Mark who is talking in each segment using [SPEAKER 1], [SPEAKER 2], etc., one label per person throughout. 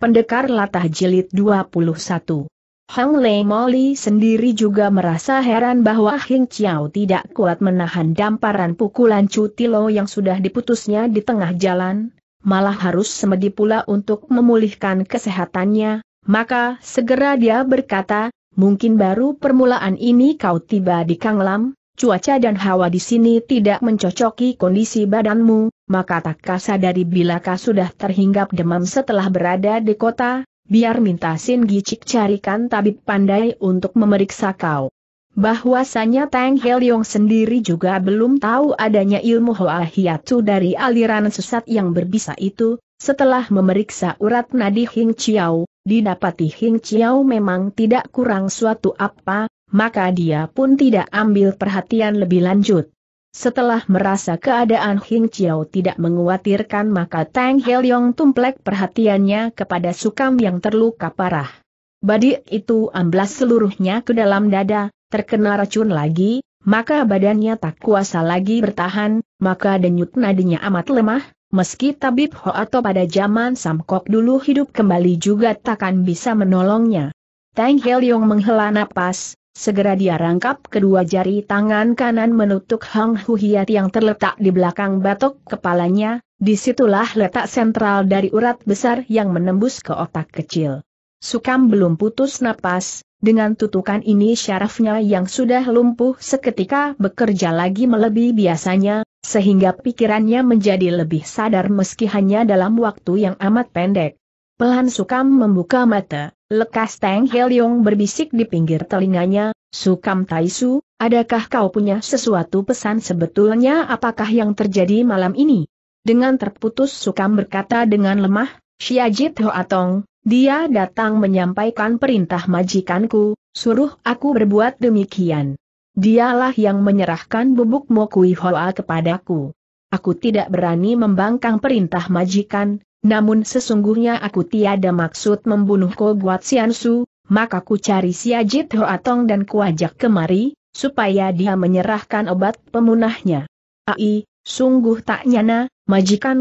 [SPEAKER 1] Pendekar Latah Jilid 21 Hang Lei Moli sendiri juga merasa heran bahwa Hing Chiao tidak kuat menahan damparan pukulan Cutilo yang sudah diputusnya di tengah jalan, malah harus semedi pula untuk memulihkan kesehatannya, maka segera dia berkata, mungkin baru permulaan ini kau tiba di Kang Lam, cuaca dan hawa di sini tidak mencocoki kondisi badanmu, maka tak dari bilakah sudah terhinggap demam setelah berada di kota, biar minta Sin Gicik carikan tabib pandai untuk memeriksa kau. Bahwasanya Tang Yong sendiri juga belum tahu adanya ilmu Hoa Hiatu dari aliran sesat yang berbisa itu, setelah memeriksa urat nadi Hing Chiao, didapati Hing Chiao memang tidak kurang suatu apa, maka dia pun tidak ambil perhatian lebih lanjut. Setelah merasa keadaan Hing Chiao tidak menguatirkan maka Tang Helyong tumplek perhatiannya kepada Sukam yang terluka parah. Badik itu amblas seluruhnya ke dalam dada, terkena racun lagi, maka badannya tak kuasa lagi bertahan, maka denyut nadinya amat lemah, meski tabib Ho atau pada zaman Samkok dulu hidup kembali juga takkan bisa menolongnya. Tang Helyong menghela napas, Segera dia rangkap kedua jari tangan kanan menutup Hang Huhiat yang terletak di belakang batok kepalanya, disitulah letak sentral dari urat besar yang menembus ke otak kecil. Sukam belum putus napas, dengan tutukan ini syarafnya yang sudah lumpuh seketika bekerja lagi melebihi biasanya, sehingga pikirannya menjadi lebih sadar meski hanya dalam waktu yang amat pendek. Pelan Sukam membuka mata. Lekas Teng Heliong berbisik di pinggir telinganya, Sukam Taisu, adakah kau punya sesuatu pesan sebetulnya apakah yang terjadi malam ini? Dengan terputus Sukam berkata dengan lemah, Syajit Hoatong, dia datang menyampaikan perintah majikanku, suruh aku berbuat demikian. Dialah yang menyerahkan bubuk Mokui Hoa kepadaku. Aku tidak berani membangkang perintah majikan, namun sesungguhnya aku tiada maksud membunuh Ko Guat Siansu, maka ku cari Sia Hoatong dan kuajak kemari, supaya dia menyerahkan obat pemunahnya. Ai, sungguh tak nyana,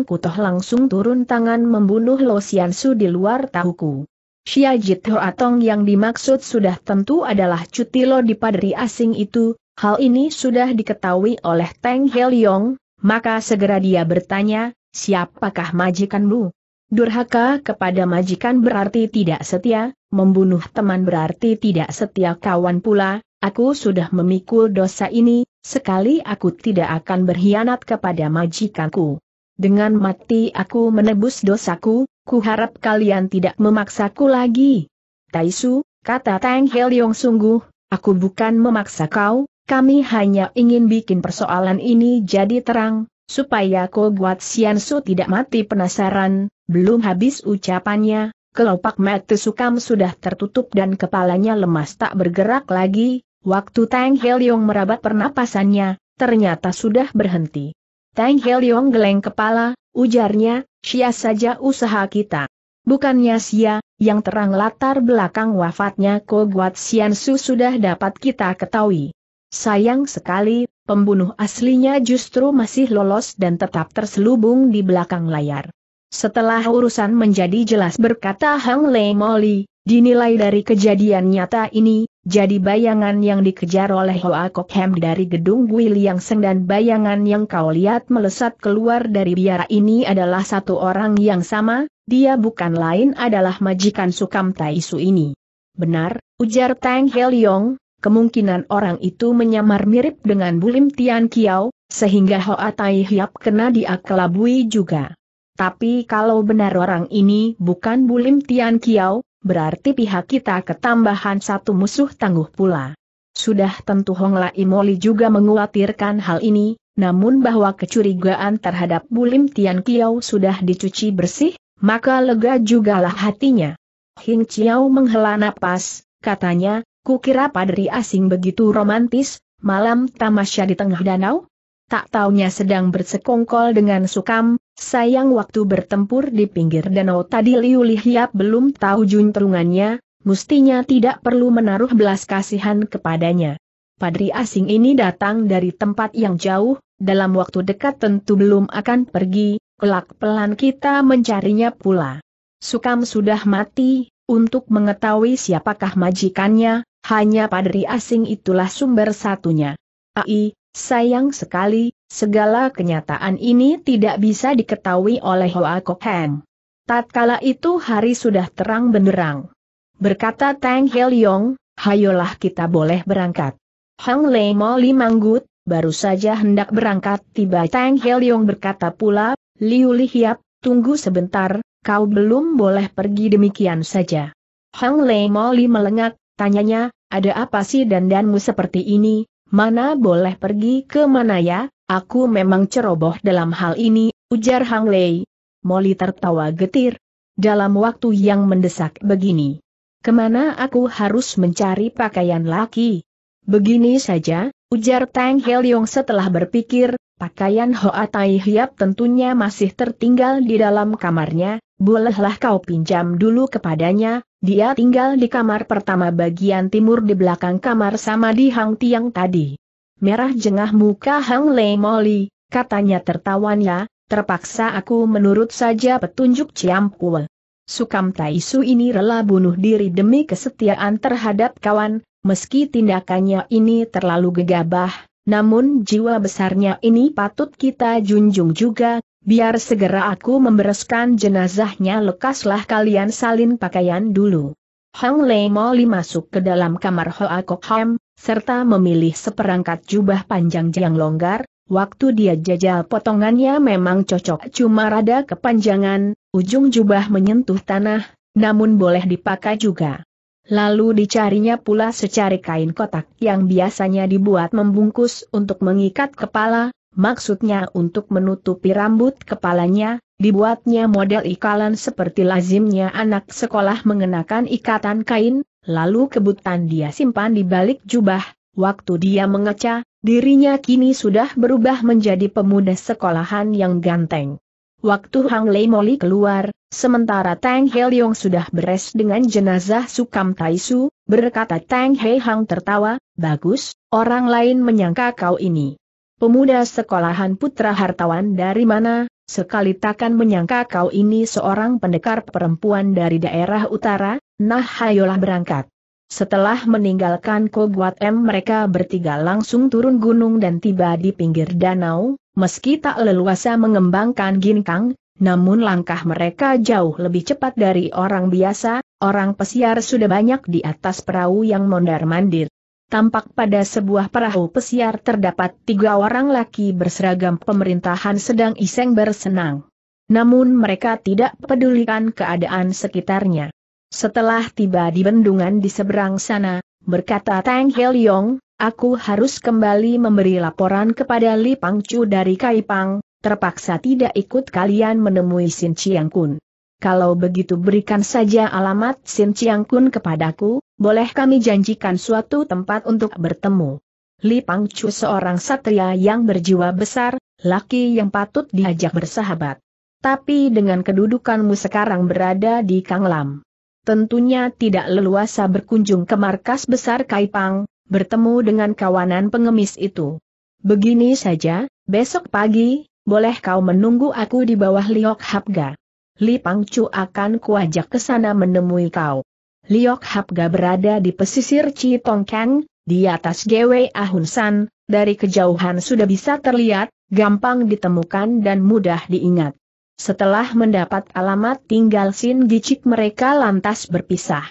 [SPEAKER 1] ku toh langsung turun tangan membunuh Lo Siansu di luar tahuku. Sia Hoatong yang dimaksud sudah tentu adalah cuti lo di padri asing itu, hal ini sudah diketahui oleh Teng Heliong, maka segera dia bertanya, Siapakah majikanmu? Durhaka kepada majikan berarti tidak setia, membunuh teman berarti tidak setia kawan pula, aku sudah memikul dosa ini, sekali aku tidak akan berkhianat kepada majikanku. Dengan mati aku menebus dosaku, Kuharap kalian tidak memaksaku lagi. Taisu, kata Tang Yong sungguh, aku bukan memaksa kau, kami hanya ingin bikin persoalan ini jadi terang, supaya Ko Guat Su tidak mati penasaran, belum habis ucapannya, kelopak mata sukam sudah tertutup dan kepalanya lemas tak bergerak lagi, waktu Tang Heliong merabat pernapasannya, ternyata sudah berhenti. Tang Heliong geleng kepala, ujarnya, sia saja usaha kita. Bukannya sia, yang terang latar belakang wafatnya Ko Guat Su sudah dapat kita ketahui. Sayang sekali, pembunuh aslinya justru masih lolos dan tetap terselubung di belakang layar. Setelah urusan menjadi jelas berkata Hang Le Moli, dinilai dari kejadian nyata ini, jadi bayangan yang dikejar oleh Hoa Kok Hem dari gedung William Seng dan bayangan yang kau lihat melesat keluar dari biara ini adalah satu orang yang sama, dia bukan lain adalah majikan Sukam Taisu ini. Benar, ujar Tang Hel Yong kemungkinan orang itu menyamar mirip dengan Bulim Tian Kiao, sehingga Hoa Tai Hiap kena diakelabui juga. Tapi kalau benar orang ini bukan Bulim Tian Kiao, berarti pihak kita ketambahan satu musuh tangguh pula. Sudah tentu Hong La Moli juga menguatirkan hal ini, namun bahwa kecurigaan terhadap Bulim Tian Kiao sudah dicuci bersih, maka lega jugalah hatinya. Hing Chiao menghela napas, katanya, Kukira padri asing begitu romantis, malam tamasya di tengah danau? Tak taunya sedang bersekongkol dengan sukam, sayang waktu bertempur di pinggir danau tadi Liu Lihiap belum tahu juntrungannya, Mustinya tidak perlu menaruh belas kasihan kepadanya. Padri asing ini datang dari tempat yang jauh, dalam waktu dekat tentu belum akan pergi, kelak pelan kita mencarinya pula. Sukam sudah mati, untuk mengetahui siapakah majikannya, hanya padri asing itulah sumber satunya. Ai, sayang sekali, segala kenyataan ini tidak bisa diketahui oleh Hoa Kok Heng. Tatkala itu hari sudah terang benderang. Berkata Tang Heliong, hayolah kita boleh berangkat. Hang Lei Mo Manggut, baru saja hendak berangkat tiba Tang Heliong berkata pula, Liu Lihiap, tunggu sebentar, kau belum boleh pergi demikian saja. Hang Lei Li melengak, tanyanya, ada apa sih dandanmu seperti ini, mana boleh pergi ke mana ya, aku memang ceroboh dalam hal ini, ujar Hang Lei. Molly tertawa getir. Dalam waktu yang mendesak begini. Kemana aku harus mencari pakaian laki? Begini saja, ujar Tang Helyong setelah berpikir, pakaian Hoa Tai Hiap tentunya masih tertinggal di dalam kamarnya, bolehlah kau pinjam dulu kepadanya, dia tinggal di kamar pertama bagian timur di belakang kamar sama di Hang Tiang tadi. Merah jengah muka Hang Lei Moli, katanya tertawanya, terpaksa aku menurut saja petunjuk Ciampul. Sukam Taisu ini rela bunuh diri demi kesetiaan terhadap kawan, meski tindakannya ini terlalu gegabah, namun jiwa besarnya ini patut kita junjung juga, biar segera aku membereskan jenazahnya lekaslah kalian salin pakaian dulu. Hang Lei Moli masuk ke dalam kamar Hoa Kok Ham, serta memilih seperangkat jubah panjang yang longgar, waktu dia jajal potongannya memang cocok cuma rada kepanjangan, ujung jubah menyentuh tanah, namun boleh dipakai juga. Lalu dicarinya pula secari kain kotak yang biasanya dibuat membungkus untuk mengikat kepala, maksudnya untuk menutupi rambut kepalanya, dibuatnya model ikalan seperti lazimnya anak sekolah mengenakan ikatan kain, lalu kebutan dia simpan di balik jubah, waktu dia mengeca, dirinya kini sudah berubah menjadi pemuda sekolahan yang ganteng. Waktu Hang Lei Moli keluar, sementara Tang He Leong sudah beres dengan jenazah Sukam Taisu, berkata Tang He Hang tertawa, bagus, orang lain menyangka kau ini. Pemuda sekolahan putra hartawan dari mana, sekali takkan menyangka kau ini seorang pendekar perempuan dari daerah utara, nah hayolah berangkat. Setelah meninggalkan Koguat M mereka bertiga langsung turun gunung dan tiba di pinggir danau, meski tak leluasa mengembangkan ginkang, namun langkah mereka jauh lebih cepat dari orang biasa, orang pesiar sudah banyak di atas perahu yang mondar-mandir. Tampak pada sebuah perahu pesiar terdapat tiga orang laki berseragam pemerintahan sedang iseng bersenang. Namun mereka tidak pedulikan keadaan sekitarnya. Setelah tiba di bendungan di seberang sana, berkata Tang Yong, aku harus kembali memberi laporan kepada Li Pang Chu dari Kaipang, terpaksa tidak ikut kalian menemui Sin Chiang Kun. Kalau begitu berikan saja alamat Sin Chiang Kun kepadaku, boleh kami janjikan suatu tempat untuk bertemu. Li Pang Chu seorang satria yang berjiwa besar, laki yang patut diajak bersahabat. Tapi dengan kedudukanmu sekarang berada di Kang Lam tentunya tidak leluasa berkunjung ke markas besar Kaipang, bertemu dengan kawanan pengemis itu. Begini saja, besok pagi, boleh kau menunggu aku di bawah Liok Hapga. Li Pangcu akan kuajak ke sana menemui kau. Liok Hapga berada di pesisir Citongkang, di atas Gwe Ahun San, dari kejauhan sudah bisa terlihat, gampang ditemukan dan mudah diingat. Setelah mendapat alamat tinggal Sin Gicik mereka lantas berpisah.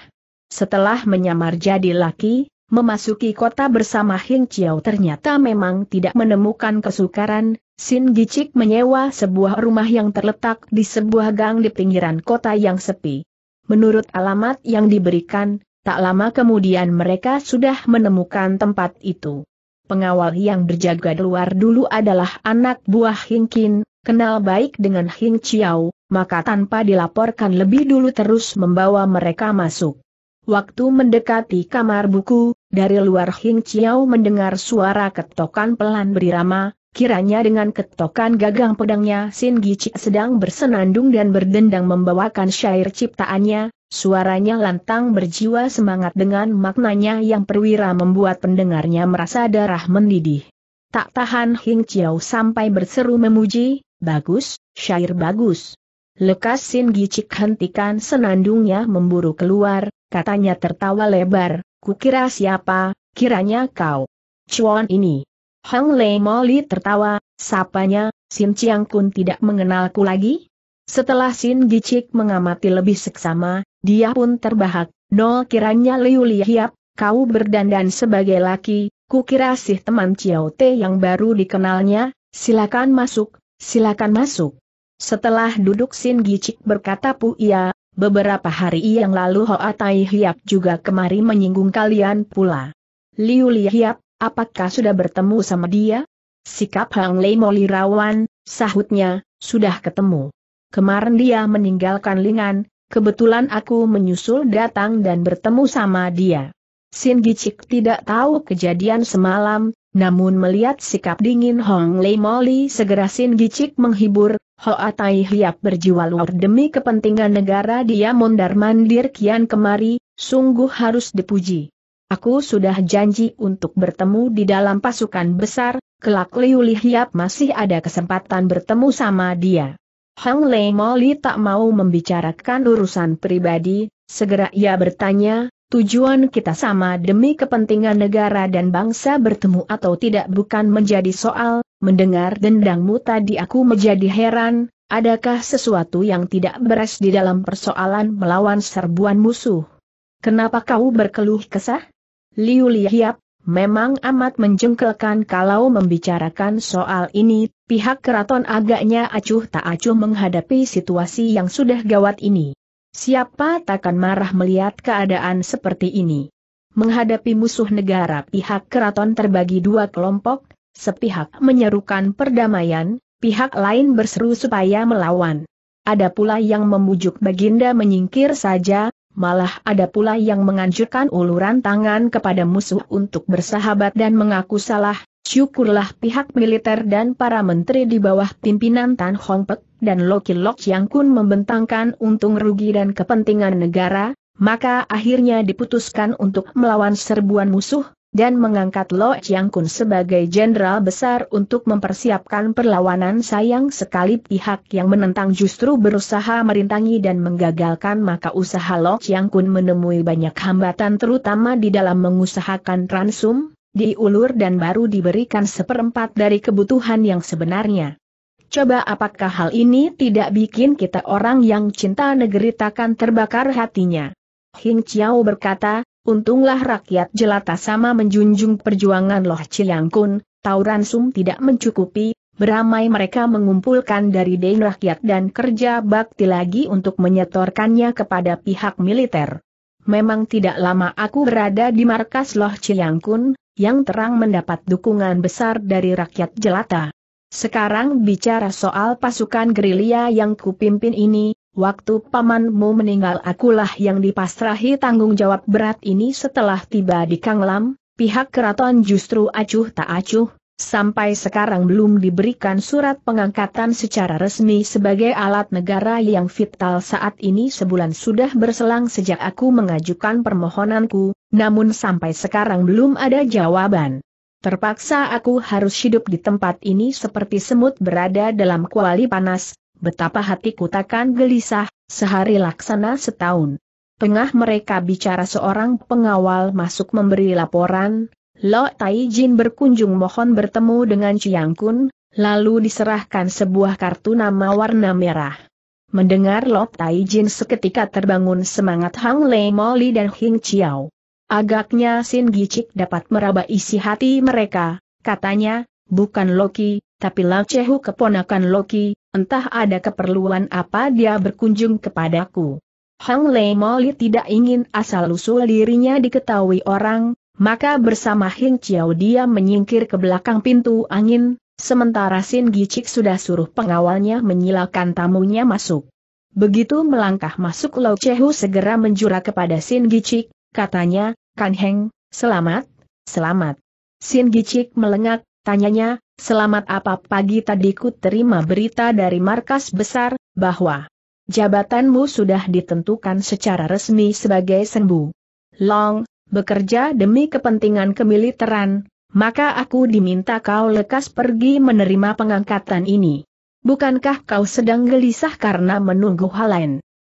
[SPEAKER 1] Setelah menyamar jadi laki, memasuki kota bersama Hing Chiao ternyata memang tidak menemukan kesukaran, Sin Gicik menyewa sebuah rumah yang terletak di sebuah gang di pinggiran kota yang sepi. Menurut alamat yang diberikan, tak lama kemudian mereka sudah menemukan tempat itu. Pengawal yang berjaga luar dulu adalah anak buah Kin kenal baik dengan Hing Chiao, maka tanpa dilaporkan lebih dulu terus membawa mereka masuk. Waktu mendekati kamar buku, dari luar Hing Chiao mendengar suara ketokan pelan berirama, kiranya dengan ketokan gagang pedangnya Sin Gichi sedang bersenandung dan berdendang membawakan syair ciptaannya, suaranya lantang berjiwa semangat dengan maknanya yang perwira membuat pendengarnya merasa darah mendidih. Tak tahan Hing Chiao sampai berseru memuji, Bagus, syair bagus. Lekas Sin Gicik hentikan senandungnya memburu keluar, katanya tertawa lebar, kukira siapa, kiranya kau. Cuan ini. Hang Lei Moli tertawa, sapanya, Sin Chiang Kun tidak mengenalku lagi? Setelah Sin Gicik mengamati lebih seksama, dia pun terbahak, nol kiranya Liu Lihiap, kau berdandan sebagai laki, kukira sih teman Chiao Te yang baru dikenalnya, silakan masuk, Silakan masuk. Setelah duduk Sin Gicik berkata Pu Ia, beberapa hari yang lalu Hoa Tai Hiap juga kemari menyinggung kalian pula. Liu Li Hiap, apakah sudah bertemu sama dia? Sikap Hang Lei Moli rawan, sahutnya, sudah ketemu. Kemarin dia meninggalkan Lingan, kebetulan aku menyusul datang dan bertemu sama dia. Sin Gicik tidak tahu kejadian semalam, namun melihat sikap dingin Hong Lei Moli segera Sin Gicik menghibur, Hoa Tai Hiap berjiwa luar demi kepentingan negara dia mondar-mandir kian kemari, sungguh harus dipuji. Aku sudah janji untuk bertemu di dalam pasukan besar, kelak Liu Li Hiap masih ada kesempatan bertemu sama dia. Hong Lei Moli tak mau membicarakan urusan pribadi, segera ia bertanya, Tujuan kita sama demi kepentingan negara dan bangsa bertemu atau tidak bukan menjadi soal, mendengar dendangmu tadi aku menjadi heran, adakah sesuatu yang tidak beres di dalam persoalan melawan serbuan musuh? Kenapa kau berkeluh kesah? Liu Lihiap, memang amat menjengkelkan kalau membicarakan soal ini, pihak keraton agaknya acuh tak acuh menghadapi situasi yang sudah gawat ini. Siapa takkan marah melihat keadaan seperti ini? Menghadapi musuh negara pihak keraton terbagi dua kelompok, sepihak menyerukan perdamaian, pihak lain berseru supaya melawan. Ada pula yang membujuk Baginda menyingkir saja, malah ada pula yang menganjurkan uluran tangan kepada musuh untuk bersahabat dan mengaku salah, syukurlah pihak militer dan para menteri di bawah pimpinan Tan Hong Pek dan Loki Lok Yang Kun membentangkan untung rugi dan kepentingan negara, maka akhirnya diputuskan untuk melawan serbuan musuh, dan mengangkat Lo Chiang Kun sebagai jenderal besar untuk mempersiapkan perlawanan sayang sekali pihak yang menentang justru berusaha merintangi dan menggagalkan maka usaha Lo Chiang Kun menemui banyak hambatan terutama di dalam mengusahakan ransum, diulur dan baru diberikan seperempat dari kebutuhan yang sebenarnya. Coba apakah hal ini tidak bikin kita orang yang cinta negeri takkan terbakar hatinya. Hing Chiao berkata, untunglah rakyat jelata sama menjunjung perjuangan Loh Chiang Kun, Tau Ransum tidak mencukupi, Beramai mereka mengumpulkan dari Deng Rakyat dan kerja bakti lagi untuk menyetorkannya kepada pihak militer. Memang tidak lama aku berada di markas Loh Chiang Kun, yang terang mendapat dukungan besar dari rakyat jelata. Sekarang bicara soal pasukan gerilya yang kupimpin ini, waktu pamanmu meninggal akulah yang dipasrahi tanggung jawab berat ini setelah tiba di Kanglam, pihak keraton justru acuh tak acuh, sampai sekarang belum diberikan surat pengangkatan secara resmi sebagai alat negara yang vital saat ini sebulan sudah berselang sejak aku mengajukan permohonanku, namun sampai sekarang belum ada jawaban. Terpaksa aku harus hidup di tempat ini seperti semut berada dalam kuali panas, betapa hatiku takkan gelisah, sehari laksana setahun. Tengah mereka bicara seorang pengawal masuk memberi laporan, Lo Taijin berkunjung mohon bertemu dengan Chiang Kun, lalu diserahkan sebuah kartu nama warna merah. Mendengar Lo Taijin seketika terbangun semangat Hang Lei Moli dan Hing Chiao. Agaknya Sin Gicik dapat meraba isi hati mereka, katanya, bukan Loki, tapi Lau Chehu keponakan Loki, entah ada keperluan apa dia berkunjung kepadaku. Hang Lei Moli tidak ingin asal-usul dirinya diketahui orang, maka bersama Hing Chiao dia menyingkir ke belakang pintu angin, sementara Sin Gicik sudah suruh pengawalnya menyilakan tamunya masuk. Begitu melangkah masuk Lao Chehu segera menjura kepada Sin Gicik, katanya, Kan Heng, selamat, selamat. Sin Gicik melengak, tanyanya, selamat apa pagi tadi ku terima berita dari markas besar, bahwa jabatanmu sudah ditentukan secara resmi sebagai sembuh. Long, bekerja demi kepentingan kemiliteran, maka aku diminta kau lekas pergi menerima pengangkatan ini. Bukankah kau sedang gelisah karena menunggu hal lain?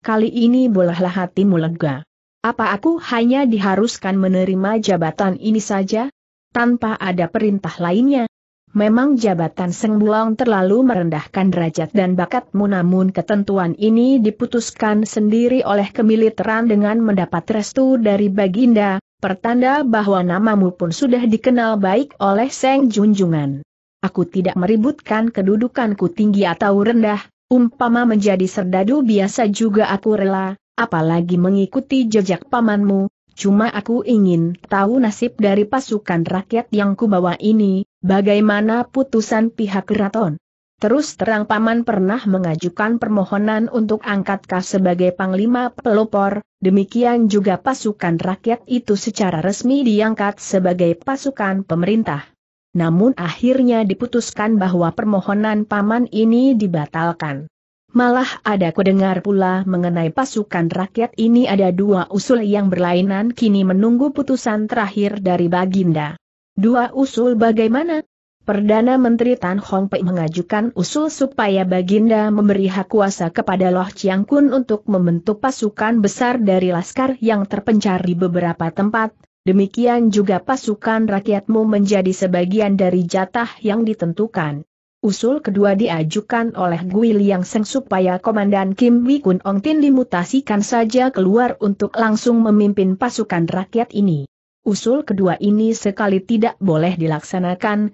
[SPEAKER 1] Kali ini bolehlah hatimu lega. Apa aku hanya diharuskan menerima jabatan ini saja? Tanpa ada perintah lainnya? Memang jabatan Seng Buang terlalu merendahkan derajat dan bakatmu namun ketentuan ini diputuskan sendiri oleh kemiliteran dengan mendapat restu dari Baginda, pertanda bahwa namamu pun sudah dikenal baik oleh Seng Junjungan. Aku tidak meributkan kedudukanku tinggi atau rendah, umpama menjadi serdadu biasa juga aku rela, apalagi mengikuti jejak pamanmu, cuma aku ingin tahu nasib dari pasukan rakyat yang kubawa ini, Bagaimana putusan pihak keraton? Terus terang Paman pernah mengajukan permohonan untuk angkat sebagai Panglima Pelopor, demikian juga pasukan rakyat itu secara resmi diangkat sebagai pasukan pemerintah. Namun akhirnya diputuskan bahwa permohonan Paman ini dibatalkan. Malah ada kudengar pula mengenai pasukan rakyat ini ada dua usul yang berlainan kini menunggu putusan terakhir dari Baginda. Dua usul bagaimana? Perdana Menteri Tan Hong Pei mengajukan usul supaya Baginda memberi hak kuasa kepada Loh Chiang Kun untuk membentuk pasukan besar dari laskar yang terpencar di beberapa tempat, demikian juga pasukan rakyatmu menjadi sebagian dari jatah yang ditentukan. Usul kedua diajukan oleh Gui Liang Seng supaya Komandan Kim Wi Kun Ong Tin dimutasikan saja keluar untuk langsung memimpin pasukan rakyat ini usul kedua ini sekali tidak boleh dilaksanakan,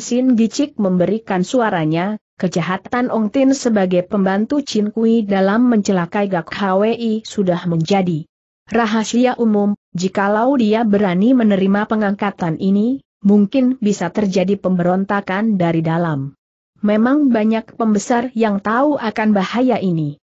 [SPEAKER 1] Sin Gicik memberikan suaranya, kejahatan Ong Tin sebagai pembantu Chin Kui dalam mencelakai Gak Hwi sudah menjadi rahasia umum, jikalau dia berani menerima pengangkatan ini, mungkin bisa terjadi pemberontakan dari dalam. Memang banyak pembesar yang tahu akan bahaya ini.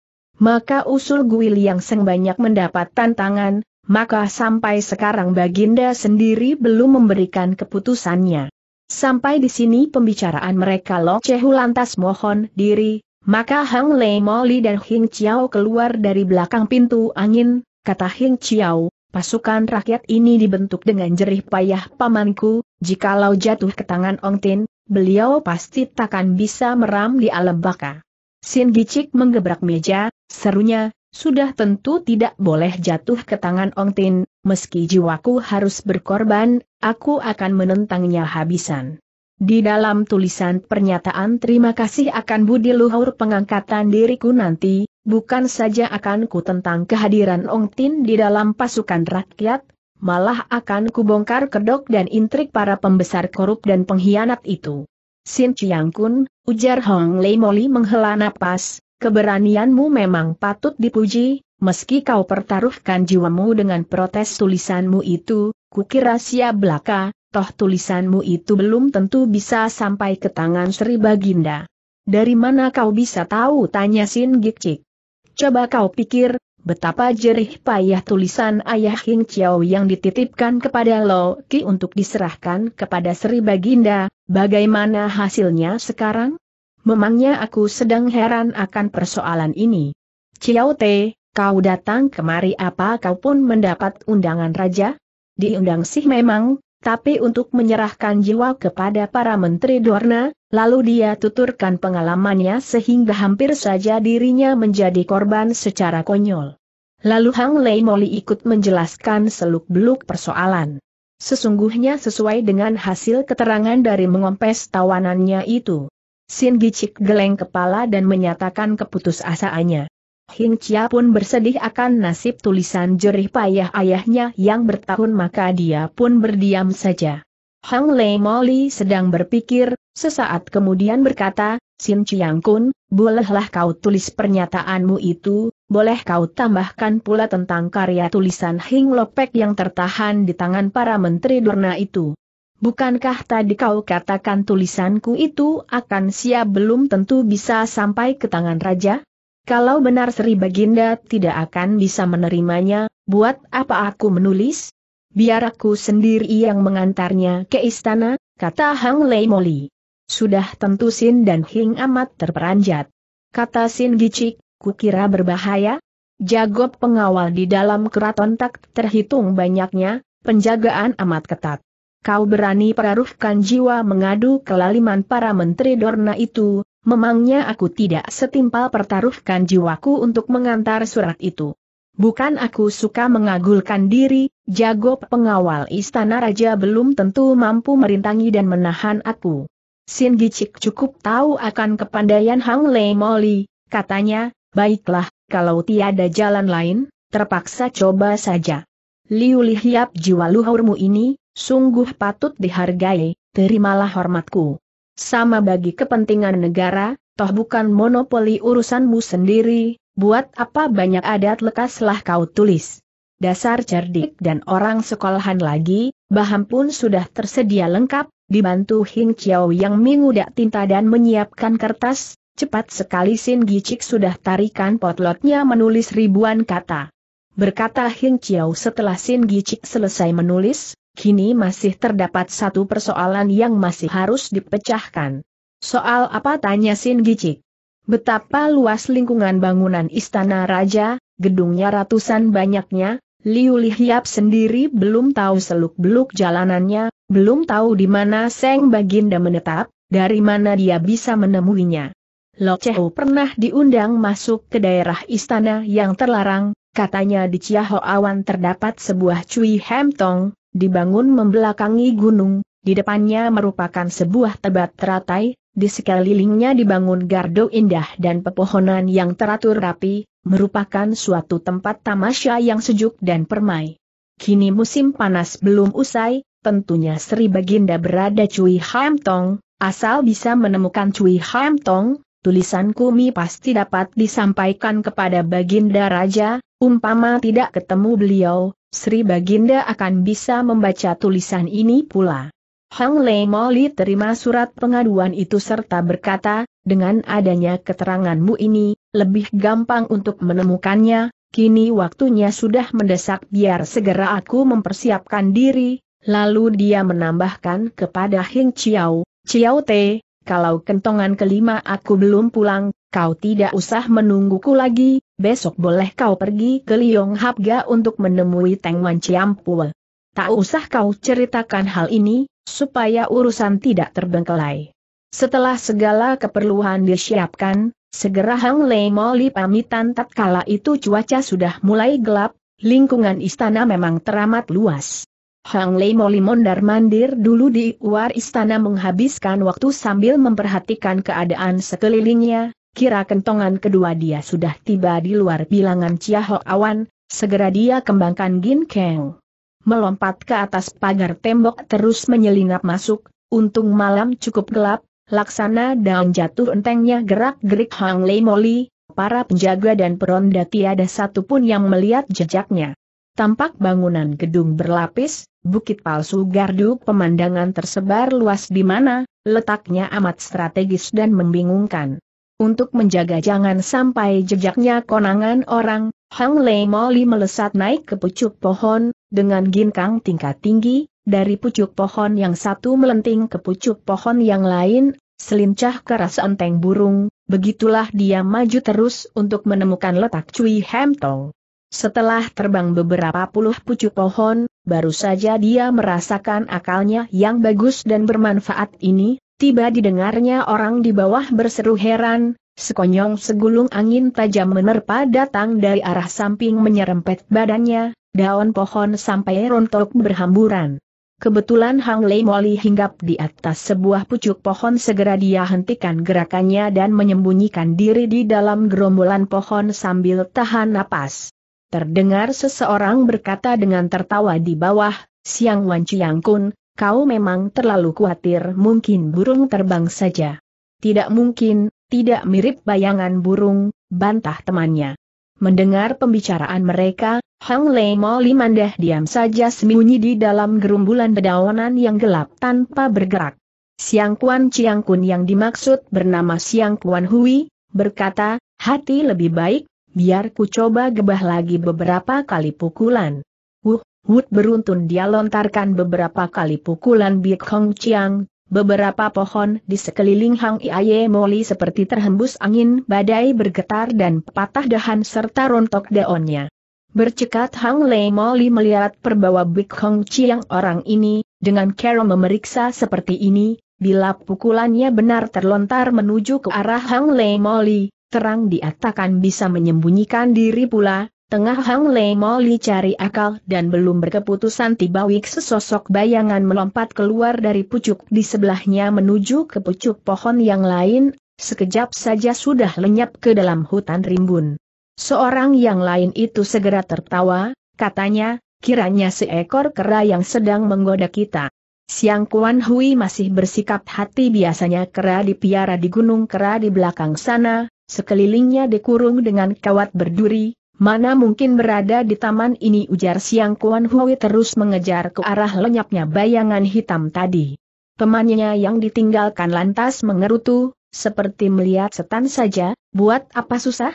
[SPEAKER 1] Maka usul Guil yang sebanyak mendapat tantangan, maka sampai sekarang Baginda sendiri belum memberikan keputusannya. Sampai di sini pembicaraan mereka Lo Chehu lantas mohon diri, maka Hang Lei Moli dan Hing Chiao keluar dari belakang pintu angin, kata Hing Chiao, pasukan rakyat ini dibentuk dengan jerih payah pamanku, jikalau jatuh ke tangan Ong Tin, beliau pasti takkan bisa meram di alam baka. Sin Gicik menggebrak meja, serunya, sudah tentu tidak boleh jatuh ke tangan Ong Tin, meski jiwaku harus berkorban, aku akan menentangnya habisan. Di dalam tulisan pernyataan terima kasih akan budi luhur pengangkatan diriku nanti, bukan saja akan ku tentang kehadiran Ong Tin di dalam pasukan rakyat, malah akan kubongkar kedok dan intrik para pembesar korup dan pengkhianat itu. Sin Chiang Kun, ujar Hong Lei Moli menghela napas, Keberanianmu memang patut dipuji, meski kau pertaruhkan jiwamu dengan protes tulisanmu itu, kukira sia belaka, toh tulisanmu itu belum tentu bisa sampai ke tangan Sri Baginda. Dari mana kau bisa tahu? tanya Sin Gikcik. Coba kau pikir, betapa jerih payah tulisan ayah Hing Chiao yang dititipkan kepada Lo Ki untuk diserahkan kepada Sri Baginda, bagaimana hasilnya sekarang? Memangnya aku sedang heran akan persoalan ini. Ciao Te, kau datang kemari apa kau pun mendapat undangan raja? Diundang sih memang, tapi untuk menyerahkan jiwa kepada para menteri Dorna, lalu dia tuturkan pengalamannya sehingga hampir saja dirinya menjadi korban secara konyol. Lalu Hang Lei Moli ikut menjelaskan seluk-beluk persoalan. Sesungguhnya sesuai dengan hasil keterangan dari mengompes tawanannya itu. Sin Gicik geleng kepala dan menyatakan keputusasaannya. Hing Chia pun bersedih akan nasib tulisan jerih payah ayahnya yang bertahun maka dia pun berdiam saja. Hang Lei Moli sedang berpikir, sesaat kemudian berkata, Sin Chiang Kun, bolehlah kau tulis pernyataanmu itu, boleh kau tambahkan pula tentang karya tulisan Hing Lopek yang tertahan di tangan para menteri Durna itu. Bukankah tadi kau katakan tulisanku itu akan siap belum tentu bisa sampai ke tangan raja? Kalau benar Sri Baginda tidak akan bisa menerimanya, buat apa aku menulis? Biar aku sendiri yang mengantarnya ke istana, kata Hang Lei Moli. Sudah tentu Sin dan Hing amat terperanjat. Kata Sin Gicik, kukira berbahaya? Jagob pengawal di dalam keraton tak terhitung banyaknya, penjagaan amat ketat. Kau berani peraruhkan jiwa mengadu kelaliman para menteri Dorna itu, memangnya aku tidak setimpal pertaruhkan jiwaku untuk mengantar surat itu. Bukan aku suka mengagulkan diri, jago pengawal istana raja belum tentu mampu merintangi dan menahan aku. Sin Gicik cukup tahu akan kepandaian Hang Le Moli, katanya, baiklah, kalau tiada jalan lain, terpaksa coba saja. Liu Lihiap jiwa luhurmu ini, Sungguh patut dihargai, terimalah hormatku. Sama bagi kepentingan negara, toh bukan monopoli urusanmu sendiri, buat apa banyak adat lekaslah kau tulis. Dasar cerdik dan orang sekolahan lagi, baham pun sudah tersedia lengkap, dibantu Hing Chiao yang mengudak tinta dan menyiapkan kertas, cepat sekali Sin Gicik sudah tarikan potlotnya menulis ribuan kata. Berkata Hing Chiao setelah Sin Gicik selesai menulis, kini masih terdapat satu persoalan yang masih harus dipecahkan. Soal apa tanya Sin Gicik? Betapa luas lingkungan bangunan istana raja, gedungnya ratusan banyaknya, Liu Lihiap sendiri belum tahu seluk-beluk jalanannya, belum tahu di mana Seng Baginda menetap, dari mana dia bisa menemuinya. Lo Cheo pernah diundang masuk ke daerah istana yang terlarang, katanya di Chiaho Awan terdapat sebuah Cui Hemtong, dibangun membelakangi gunung, di depannya merupakan sebuah tebat teratai, di sekelilingnya dibangun gardu indah dan pepohonan yang teratur rapi, merupakan suatu tempat tamasya yang sejuk dan permai. Kini musim panas belum usai, tentunya Sri Baginda berada Cui Ham Tong. asal bisa menemukan Cui Ham Tong, tulisan Kumi pasti dapat disampaikan kepada Baginda Raja, umpama tidak ketemu beliau, Sri Baginda akan bisa membaca tulisan ini pula. Hang Lei Moli terima surat pengaduan itu serta berkata, dengan adanya keteranganmu ini, lebih gampang untuk menemukannya, kini waktunya sudah mendesak biar segera aku mempersiapkan diri, lalu dia menambahkan kepada Hing Chiao, Chiao Te, kalau kentongan kelima aku belum pulang, kau tidak usah menungguku lagi, besok boleh kau pergi ke Liong Hapga untuk menemui Teng Wan Ciampua. Tak usah kau ceritakan hal ini, supaya urusan tidak terbengkelai. Setelah segala keperluan disiapkan, segera Hang Lei Moli pamitan tatkala itu cuaca sudah mulai gelap, lingkungan istana memang teramat luas. Hang Lei Moli mondar-mandir dulu di luar istana menghabiskan waktu sambil memperhatikan keadaan sekelilingnya, kira kentongan kedua dia sudah tiba di luar bilangan Ciahok Awan, segera dia kembangkan Gin Keng. Melompat ke atas pagar tembok terus menyelinap masuk, untung malam cukup gelap, laksana daun jatuh entengnya gerak-gerik Hang Lei Moli, para penjaga dan peronda tiada satupun yang melihat jejaknya tampak bangunan gedung berlapis, bukit palsu gardu pemandangan tersebar luas di mana, letaknya amat strategis dan membingungkan. Untuk menjaga jangan sampai jejaknya konangan orang, Hang Lei Moli melesat naik ke pucuk pohon, dengan ginkang tingkat tinggi, dari pucuk pohon yang satu melenting ke pucuk pohon yang lain, selincah keras enteng burung, begitulah dia maju terus untuk menemukan letak Cui Hemtong. Setelah terbang beberapa puluh pucuk pohon, baru saja dia merasakan akalnya yang bagus dan bermanfaat ini, tiba didengarnya orang di bawah berseru heran, sekonyong segulung angin tajam menerpa datang dari arah samping menyerempet badannya, daun pohon sampai rontok berhamburan. Kebetulan Hang Lei Moli hinggap di atas sebuah pucuk pohon segera dia hentikan gerakannya dan menyembunyikan diri di dalam gerombolan pohon sambil tahan napas. Terdengar seseorang berkata dengan tertawa di bawah, Siang Wan Chiang Kun, kau memang terlalu khawatir mungkin burung terbang saja. Tidak mungkin, tidak mirip bayangan burung, bantah temannya. Mendengar pembicaraan mereka, Hang Lei Mo mandah diam saja sembunyi di dalam gerumbulan bedawanan yang gelap tanpa bergerak. Siang Kuan Chiang Kun yang dimaksud bernama Siang Kuan Hui, berkata, hati lebih baik biar ku coba gebah lagi beberapa kali pukulan. Wuh, Wut beruntun dia lontarkan beberapa kali pukulan Bik Hong Chiang, beberapa pohon di sekeliling Hang Iaye Moli seperti terhembus angin badai bergetar dan patah dahan serta rontok daunnya. Bercekat Hang Lei Moli melihat perbawa Bik Hong Chiang orang ini, dengan cara memeriksa seperti ini, bila pukulannya benar terlontar menuju ke arah Hang Lei Moli, terang diatakan bisa menyembunyikan diri pula, tengah Hang Lei mau cari akal dan belum berkeputusan tiba Wik sesosok bayangan melompat keluar dari pucuk di sebelahnya menuju ke pucuk pohon yang lain, sekejap saja sudah lenyap ke dalam hutan rimbun. Seorang yang lain itu segera tertawa, katanya, kiranya seekor kera yang sedang menggoda kita. Siang Kuan Hui masih bersikap hati biasanya kera di piara di gunung kera di belakang sana, Sekelilingnya dikurung dengan kawat berduri, mana mungkin berada di taman ini ujar Siang Kuan Hui terus mengejar ke arah lenyapnya bayangan hitam tadi. Temannya yang ditinggalkan lantas mengerutu, seperti melihat setan saja, buat apa susah?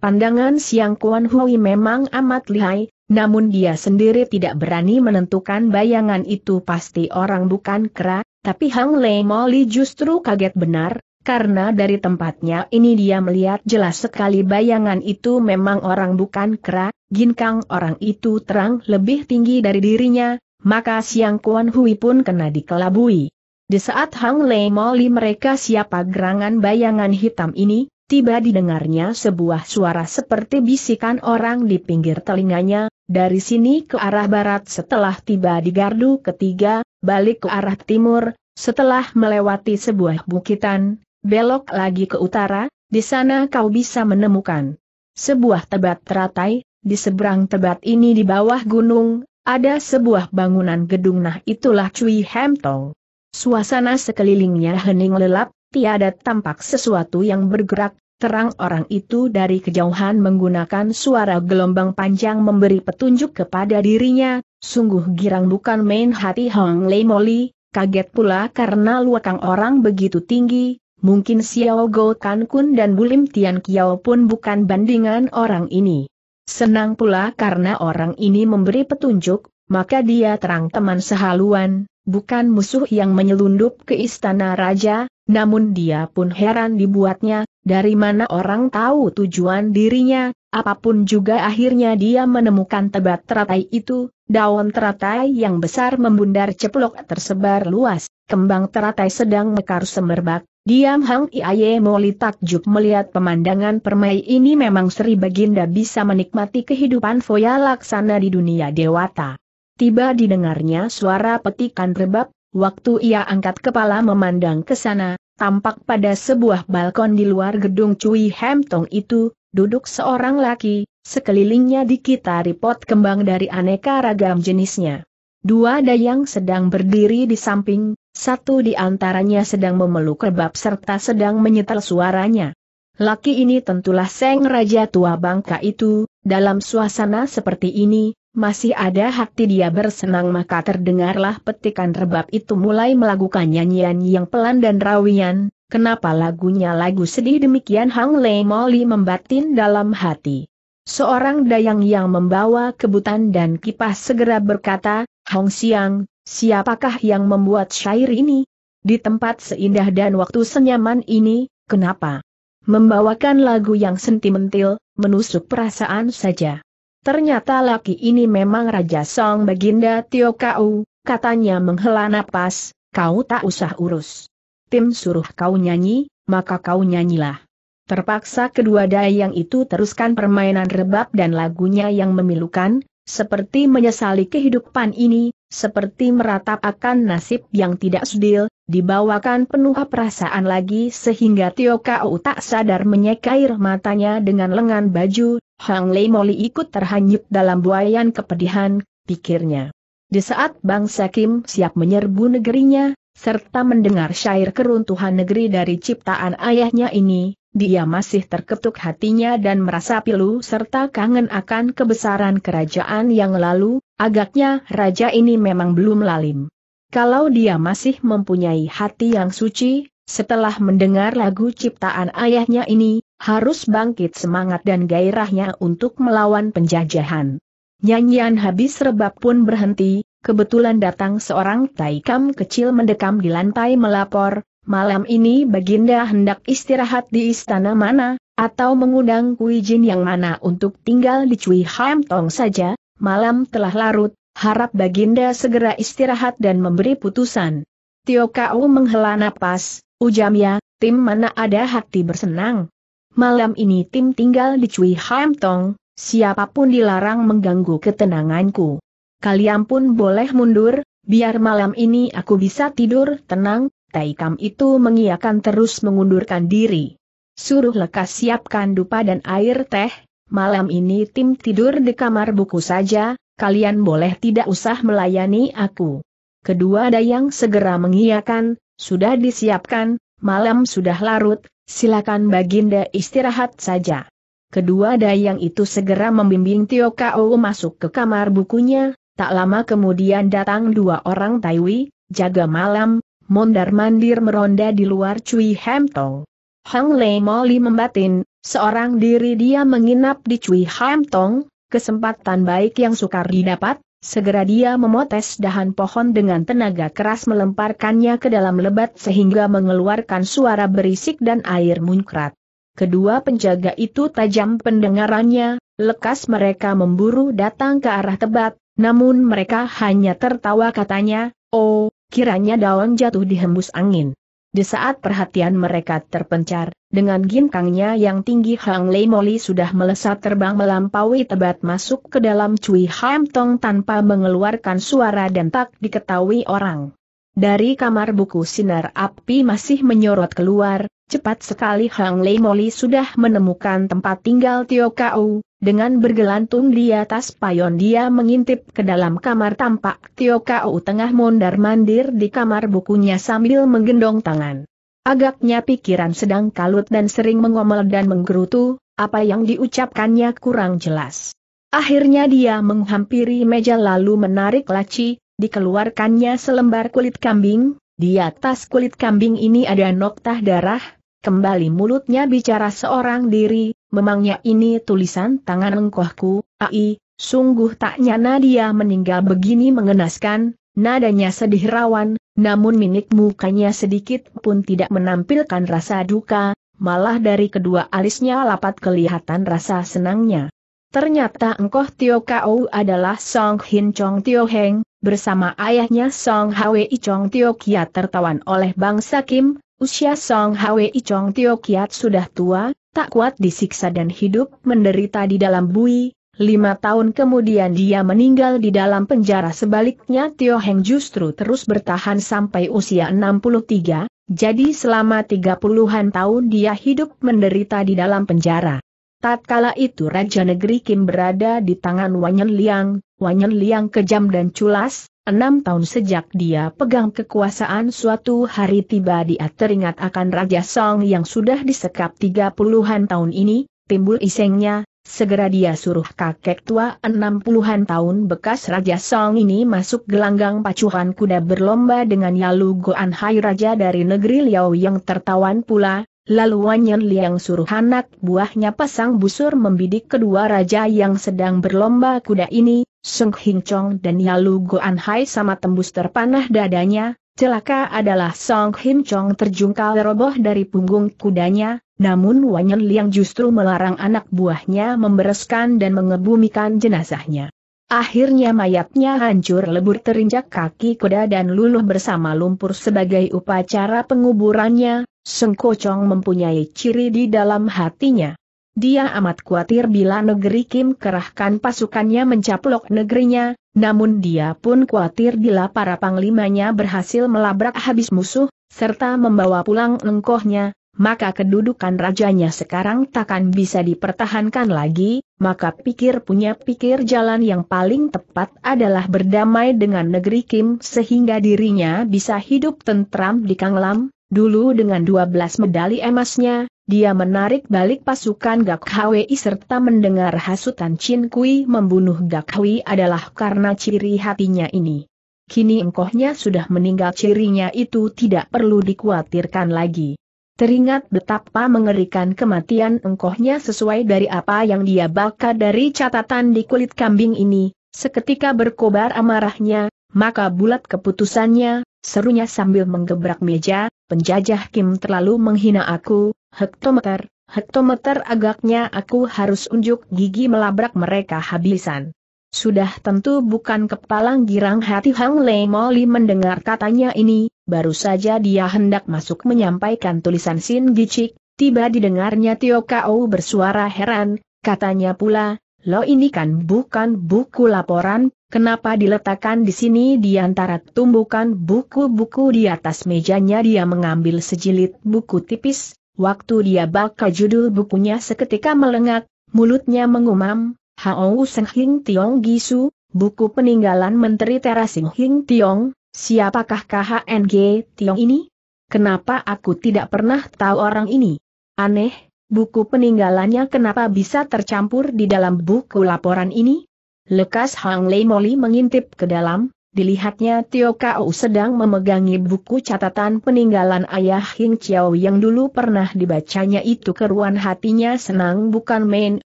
[SPEAKER 1] Pandangan Siang Kuan Hui memang amat lihai, namun dia sendiri tidak berani menentukan bayangan itu pasti orang bukan kera, tapi Hang Lei Moli justru kaget benar, karena dari tempatnya ini dia melihat jelas sekali bayangan itu memang orang bukan kera, ginkang orang itu terang lebih tinggi dari dirinya, maka Siang Kuan Hui pun kena dikelabui. Di saat Hang Lei Moli mereka siapa gerangan bayangan hitam ini, tiba didengarnya sebuah suara seperti bisikan orang di pinggir telinganya, dari sini ke arah barat setelah tiba di gardu ketiga, balik ke arah timur, setelah melewati sebuah bukitan, belok lagi ke utara, di sana kau bisa menemukan sebuah tebat teratai, di seberang tebat ini di bawah gunung, ada sebuah bangunan gedung nah itulah Cui Hemtong. Suasana sekelilingnya hening lelap, tiada tampak sesuatu yang bergerak, terang orang itu dari kejauhan menggunakan suara gelombang panjang memberi petunjuk kepada dirinya, sungguh girang bukan main hati Hong Lei Moli, kaget pula karena luakang orang begitu tinggi, mungkin Xiao Go Kan Kun dan Bulim Tian Kiao pun bukan bandingan orang ini. Senang pula karena orang ini memberi petunjuk, maka dia terang teman sehaluan, bukan musuh yang menyelundup ke istana raja, namun dia pun heran dibuatnya, dari mana orang tahu tujuan dirinya, apapun juga akhirnya dia menemukan tebat teratai itu, daun teratai yang besar membundar ceplok tersebar luas, kembang teratai sedang mekar semerbak, Diam Hang Iaye Moli takjub melihat pemandangan permai ini memang Sri Baginda bisa menikmati kehidupan Foya Laksana di dunia dewata. Tiba didengarnya suara petikan rebab, waktu ia angkat kepala memandang ke sana, tampak pada sebuah balkon di luar gedung Cui Hemtong itu, duduk seorang laki, sekelilingnya dikitari pot kembang dari aneka ragam jenisnya. Dua dayang sedang berdiri di samping, satu di antaranya sedang memeluk rebab serta sedang menyetel suaranya. Laki ini tentulah Seng Raja Tua Bangka itu, dalam suasana seperti ini, masih ada hati dia bersenang maka terdengarlah petikan rebab itu mulai melakukan nyanyian yang pelan dan rawian, kenapa lagunya lagu sedih demikian Hang Lei Moli membatin dalam hati. Seorang dayang yang membawa kebutan dan kipas segera berkata, Hong Siang, siapakah yang membuat syair ini? Di tempat seindah dan waktu senyaman ini, kenapa? Membawakan lagu yang sentimental, menusuk perasaan saja. Ternyata laki ini memang Raja Song Baginda Tio Kau, katanya menghela napas, kau tak usah urus. Tim suruh kau nyanyi, maka kau nyanyilah. Terpaksa kedua dayang itu teruskan permainan rebab dan lagunya yang memilukan, seperti menyesali kehidupan ini, seperti meratap akan nasib yang tidak sedil, dibawakan penuh perasaan lagi sehingga Tio Kau tak sadar menyekair matanya dengan lengan baju, Hang Lei Moli ikut terhanyut dalam buayan kepedihan, pikirnya. Di saat bangsa Kim siap menyerbu negerinya, serta mendengar syair keruntuhan negeri dari ciptaan ayahnya ini, dia masih terketuk hatinya dan merasa pilu serta kangen akan kebesaran kerajaan yang lalu, agaknya raja ini memang belum lalim. Kalau dia masih mempunyai hati yang suci, setelah mendengar lagu ciptaan ayahnya ini, harus bangkit semangat dan gairahnya untuk melawan penjajahan. Nyanyian habis rebab pun berhenti, kebetulan datang seorang taikam kecil mendekam di lantai melapor, malam ini Baginda hendak istirahat di istana mana, atau mengundang Kui Jin yang mana untuk tinggal di Cui Ham Tong saja, malam telah larut, harap Baginda segera istirahat dan memberi putusan. Tio Kau menghela napas, ya, tim mana ada hati bersenang. Malam ini tim tinggal di Cui Ham Tong, siapapun dilarang mengganggu ketenanganku. Kalian pun boleh mundur, biar malam ini aku bisa tidur tenang, Taikam itu mengiakan terus mengundurkan diri. Suruh lekas siapkan dupa dan air teh, malam ini tim tidur di kamar buku saja, kalian boleh tidak usah melayani aku. Kedua dayang segera mengiakan, sudah disiapkan, malam sudah larut, silakan baginda istirahat saja. Kedua dayang itu segera membimbing Tio Kao masuk ke kamar bukunya, tak lama kemudian datang dua orang Taiwi, jaga malam, mondar-mandir meronda di luar Cui Hamtong. Hang Lei Moli membatin, seorang diri dia menginap di Cui Hamtong, kesempatan baik yang sukar didapat, segera dia memotes dahan pohon dengan tenaga keras melemparkannya ke dalam lebat sehingga mengeluarkan suara berisik dan air muncrat. Kedua penjaga itu tajam pendengarannya, lekas mereka memburu datang ke arah tebat, namun mereka hanya tertawa katanya, Oh, kiranya daun jatuh dihembus angin. Di saat perhatian mereka terpencar, dengan ginkangnya yang tinggi Hang Lei Moli sudah melesat terbang melampaui tebat masuk ke dalam Cui Ham Tong tanpa mengeluarkan suara dan tak diketahui orang. Dari kamar buku sinar api masih menyorot keluar, Cepat sekali Hang Lei Moli sudah menemukan tempat tinggal Tio Kau, dengan bergelantung di atas payon dia mengintip ke dalam kamar tampak Tio Kau tengah mondar-mandir di kamar bukunya sambil menggendong tangan. Agaknya pikiran sedang kalut dan sering mengomel dan menggerutu, apa yang diucapkannya kurang jelas. Akhirnya dia menghampiri meja lalu menarik laci, dikeluarkannya selembar kulit kambing, di atas kulit kambing ini ada noktah darah, Kembali mulutnya bicara seorang diri, memangnya ini tulisan tangan engkohku, ai, sungguh tak nyana dia meninggal begini mengenaskan, nadanya sedih rawan, namun minik mukanya sedikit pun tidak menampilkan rasa duka, malah dari kedua alisnya lapat kelihatan rasa senangnya. Ternyata engkoh Tio Kau adalah Song Hin Chong Tio Heng, bersama ayahnya Song Hwei Chong Tio Kia tertawan oleh bangsa Kim, Usia Song Hwei Chong Tio Kiat sudah tua, tak kuat disiksa dan hidup menderita di dalam bui. Lima tahun kemudian dia meninggal di dalam penjara sebaliknya Tio Heng justru terus bertahan sampai usia 63, jadi selama tiga puluhan tahun dia hidup menderita di dalam penjara. Tatkala itu Raja Negeri Kim berada di tangan Wanyan Liang, Wanyan Liang kejam dan culas, Enam tahun sejak dia pegang kekuasaan suatu hari tiba dia teringat akan Raja Song yang sudah disekap tiga puluhan tahun ini, timbul isengnya, segera dia suruh kakek tua enam puluhan tahun bekas Raja Song ini masuk gelanggang pacuhan kuda berlomba dengan Yalu Goan Hai Raja dari negeri Liao yang tertawan pula, Lalu Wanyan Liang suruh anak buahnya pasang busur membidik kedua raja yang sedang berlomba kuda ini, Seng Hing Chong dan Yalu Goan Hai sama tembus terpanah dadanya, celaka adalah Song Hing Chong terjungkal roboh dari punggung kudanya, namun Wanyan Liang justru melarang anak buahnya membereskan dan mengebumikan jenazahnya. Akhirnya mayatnya hancur lebur terinjak kaki kuda dan luluh bersama lumpur sebagai upacara penguburannya, Seng Kocong mempunyai ciri di dalam hatinya. Dia amat khawatir bila negeri Kim kerahkan pasukannya mencaplok negerinya, namun dia pun khawatir bila para panglimanya berhasil melabrak habis musuh, serta membawa pulang engkohnya, maka kedudukan rajanya sekarang takkan bisa dipertahankan lagi, maka pikir punya pikir jalan yang paling tepat adalah berdamai dengan negeri Kim sehingga dirinya bisa hidup tentram di Kanglam, Dulu dengan 12 medali emasnya, dia menarik balik pasukan Gak Hwi serta mendengar hasutan Chin Kui membunuh Gak Hwi adalah karena ciri hatinya ini. Kini engkohnya sudah meninggal cirinya itu tidak perlu dikhawatirkan lagi. Teringat betapa mengerikan kematian engkohnya sesuai dari apa yang dia baca dari catatan di kulit kambing ini, seketika berkobar amarahnya, maka bulat keputusannya, serunya sambil menggebrak meja, penjajah Kim terlalu menghina aku, hektometer, hektometer agaknya aku harus unjuk gigi melabrak mereka habisan. Sudah tentu bukan kepalang girang hati Hang Lei Moli mendengar katanya ini, baru saja dia hendak masuk menyampaikan tulisan Sin Gicik, tiba didengarnya Tio Kau bersuara heran, katanya pula, Lo ini kan bukan buku laporan, kenapa diletakkan di sini di antara tumbukan buku-buku di atas mejanya dia mengambil sejilid buku tipis, waktu dia baca judul bukunya seketika melengak, mulutnya mengumam, Hao Seng Hing Tiong Gisu, buku peninggalan Menteri Terasing Hing Tiong, siapakah KHNG Tiong ini? Kenapa aku tidak pernah tahu orang ini? Aneh, Buku peninggalannya kenapa bisa tercampur di dalam buku laporan ini? Lekas Hang Lei Moli mengintip ke dalam, dilihatnya Tio Kau sedang memegangi buku catatan peninggalan ayah Hing Chiao yang dulu pernah dibacanya itu keruan hatinya senang bukan main,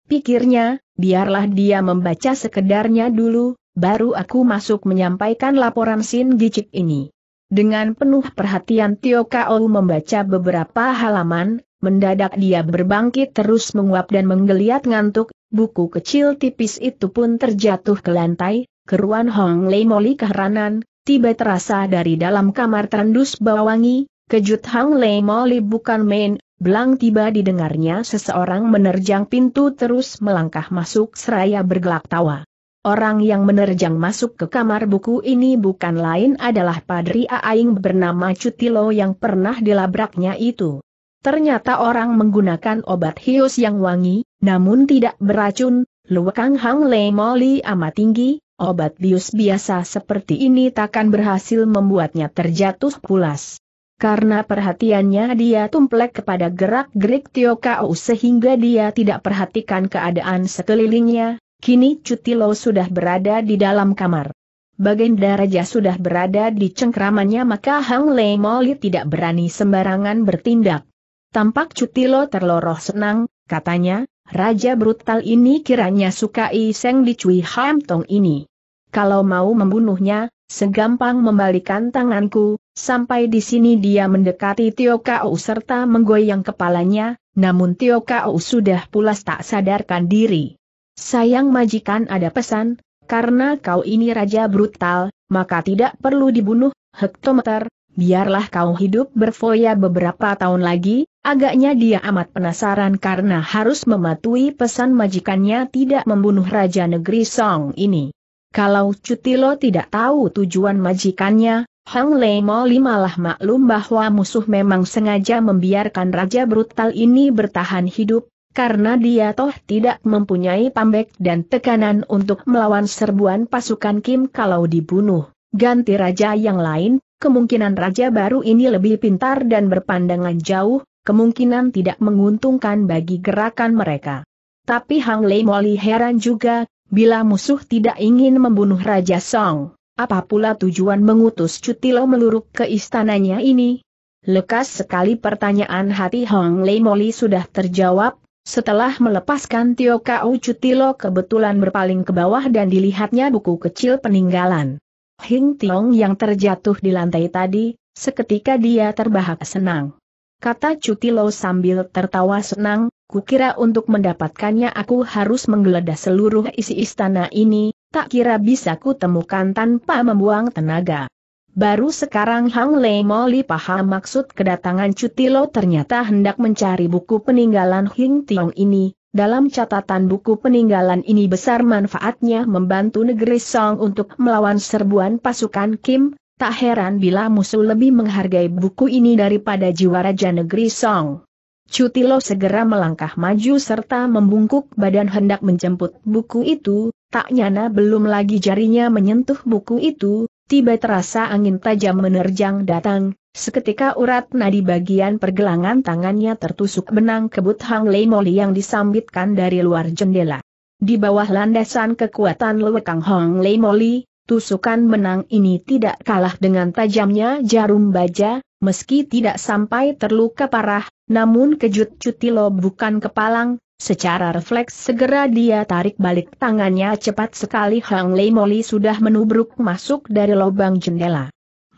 [SPEAKER 1] pikirnya, biarlah dia membaca sekedarnya dulu, baru aku masuk menyampaikan laporan Sin Gicik ini. Dengan penuh perhatian Tio Kao membaca beberapa halaman, Mendadak dia berbangkit terus menguap dan menggeliat ngantuk, buku kecil tipis itu pun terjatuh ke lantai, keruan Hong Lei Moli keheranan, tiba terasa dari dalam kamar terendus bawangi, kejut Hong Lei Moli bukan main, belang tiba didengarnya seseorang menerjang pintu terus melangkah masuk seraya bergelak tawa. Orang yang menerjang masuk ke kamar buku ini bukan lain adalah Padri Aing bernama Cutilo yang pernah dilabraknya itu. Ternyata orang menggunakan obat hius yang wangi, namun tidak beracun, luwakang Hang Le Moli amat tinggi, obat bius biasa seperti ini takkan berhasil membuatnya terjatuh pulas. Karena perhatiannya dia tumplek kepada gerak-gerik Tio Kau sehingga dia tidak perhatikan keadaan sekelilingnya, kini Cuti Cutilo sudah berada di dalam kamar. Baginda Raja sudah berada di cengkramannya maka Hang Le Moli tidak berani sembarangan bertindak. Tampak Cutilo terloroh senang, katanya, Raja brutal ini kiranya suka iseng di Cui Ham Tong ini. Kalau mau membunuhnya, segampang membalikan tanganku, sampai di sini dia mendekati Tio Kau serta menggoyang kepalanya, namun Tio Kau sudah pulas tak sadarkan diri. Sayang majikan ada pesan, karena kau ini raja brutal, maka tidak perlu dibunuh, hektometer, biarlah kau hidup berfoya beberapa tahun lagi, agaknya dia amat penasaran karena harus mematuhi pesan majikannya tidak membunuh Raja Negeri Song ini. Kalau cuti lo tidak tahu tujuan majikannya, Hang Lei Moli malah maklum bahwa musuh memang sengaja membiarkan Raja Brutal ini bertahan hidup, karena dia toh tidak mempunyai pambek dan tekanan untuk melawan serbuan pasukan Kim kalau dibunuh. Ganti raja yang lain, kemungkinan raja baru ini lebih pintar dan berpandangan jauh, kemungkinan tidak menguntungkan bagi gerakan mereka. Tapi Hang Lei Moli heran juga, bila musuh tidak ingin membunuh Raja Song, apa pula tujuan mengutus Cutilo meluruk ke istananya ini? Lekas sekali pertanyaan hati Hang Lei Moli sudah terjawab, setelah melepaskan Tio Kau Cutilo kebetulan berpaling ke bawah dan dilihatnya buku kecil peninggalan. Hing Tiong yang terjatuh di lantai tadi, seketika dia terbahak senang. Kata Cuti Cutilo sambil tertawa senang, kukira untuk mendapatkannya aku harus menggeledah seluruh isi istana ini, tak kira bisa ku temukan tanpa membuang tenaga. Baru sekarang Hang Lei Moli paham maksud kedatangan Cuti Cutilo ternyata hendak mencari buku peninggalan Hing Tiong ini, dalam catatan buku peninggalan ini besar manfaatnya membantu negeri Song untuk melawan serbuan pasukan Kim, tak heran bila musuh lebih menghargai buku ini daripada jiwa raja negeri Song. Cutilo segera melangkah maju serta membungkuk badan hendak menjemput buku itu, tak nyana belum lagi jarinya menyentuh buku itu, tiba terasa angin tajam menerjang datang, Seketika urat nadi bagian pergelangan tangannya tertusuk benang kebut Hang Lei Moli yang disambitkan dari luar jendela. Di bawah landasan kekuatan Lewekang Hang Lei Moli, tusukan benang ini tidak kalah dengan tajamnya jarum baja, meski tidak sampai terluka parah, namun kejut cutilo bukan kepalang, secara refleks segera dia tarik balik tangannya cepat sekali Hang Lei Moli sudah menubruk masuk dari lubang jendela.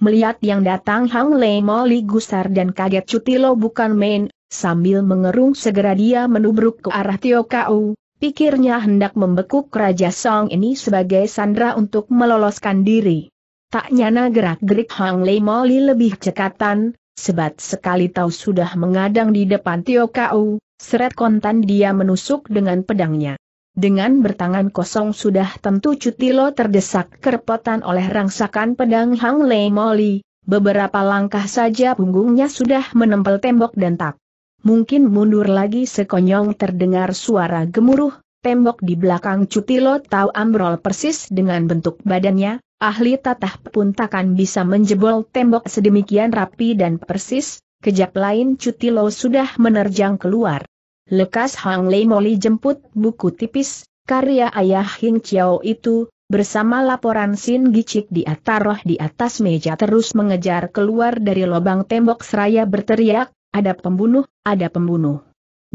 [SPEAKER 1] Melihat yang datang Hang Lei Moli gusar dan kaget cuti lo bukan main, sambil mengerung segera dia menubruk ke arah Tio Kau, pikirnya hendak membekuk Raja Song ini sebagai sandra untuk meloloskan diri. Tak nyana gerak-gerik Hang Lei Moli lebih cekatan, sebat sekali tahu sudah mengadang di depan Tio Kau, seret kontan dia menusuk dengan pedangnya. Dengan bertangan kosong sudah tentu Cutilo terdesak kerpotan oleh rangsakan pedang Hang Lei Moli, beberapa langkah saja punggungnya sudah menempel tembok dan tak. Mungkin mundur lagi sekonyong terdengar suara gemuruh, tembok di belakang Cutilo tahu ambrol persis dengan bentuk badannya, ahli tatah pun takkan bisa menjebol tembok sedemikian rapi dan persis, kejap lain Cutilo sudah menerjang keluar. Lekas Hang Lei Moli jemput buku tipis, karya ayah Hing Chiao itu, bersama laporan Sin Gicik di ataroh di atas meja terus mengejar keluar dari lubang tembok seraya berteriak, ada pembunuh, ada pembunuh.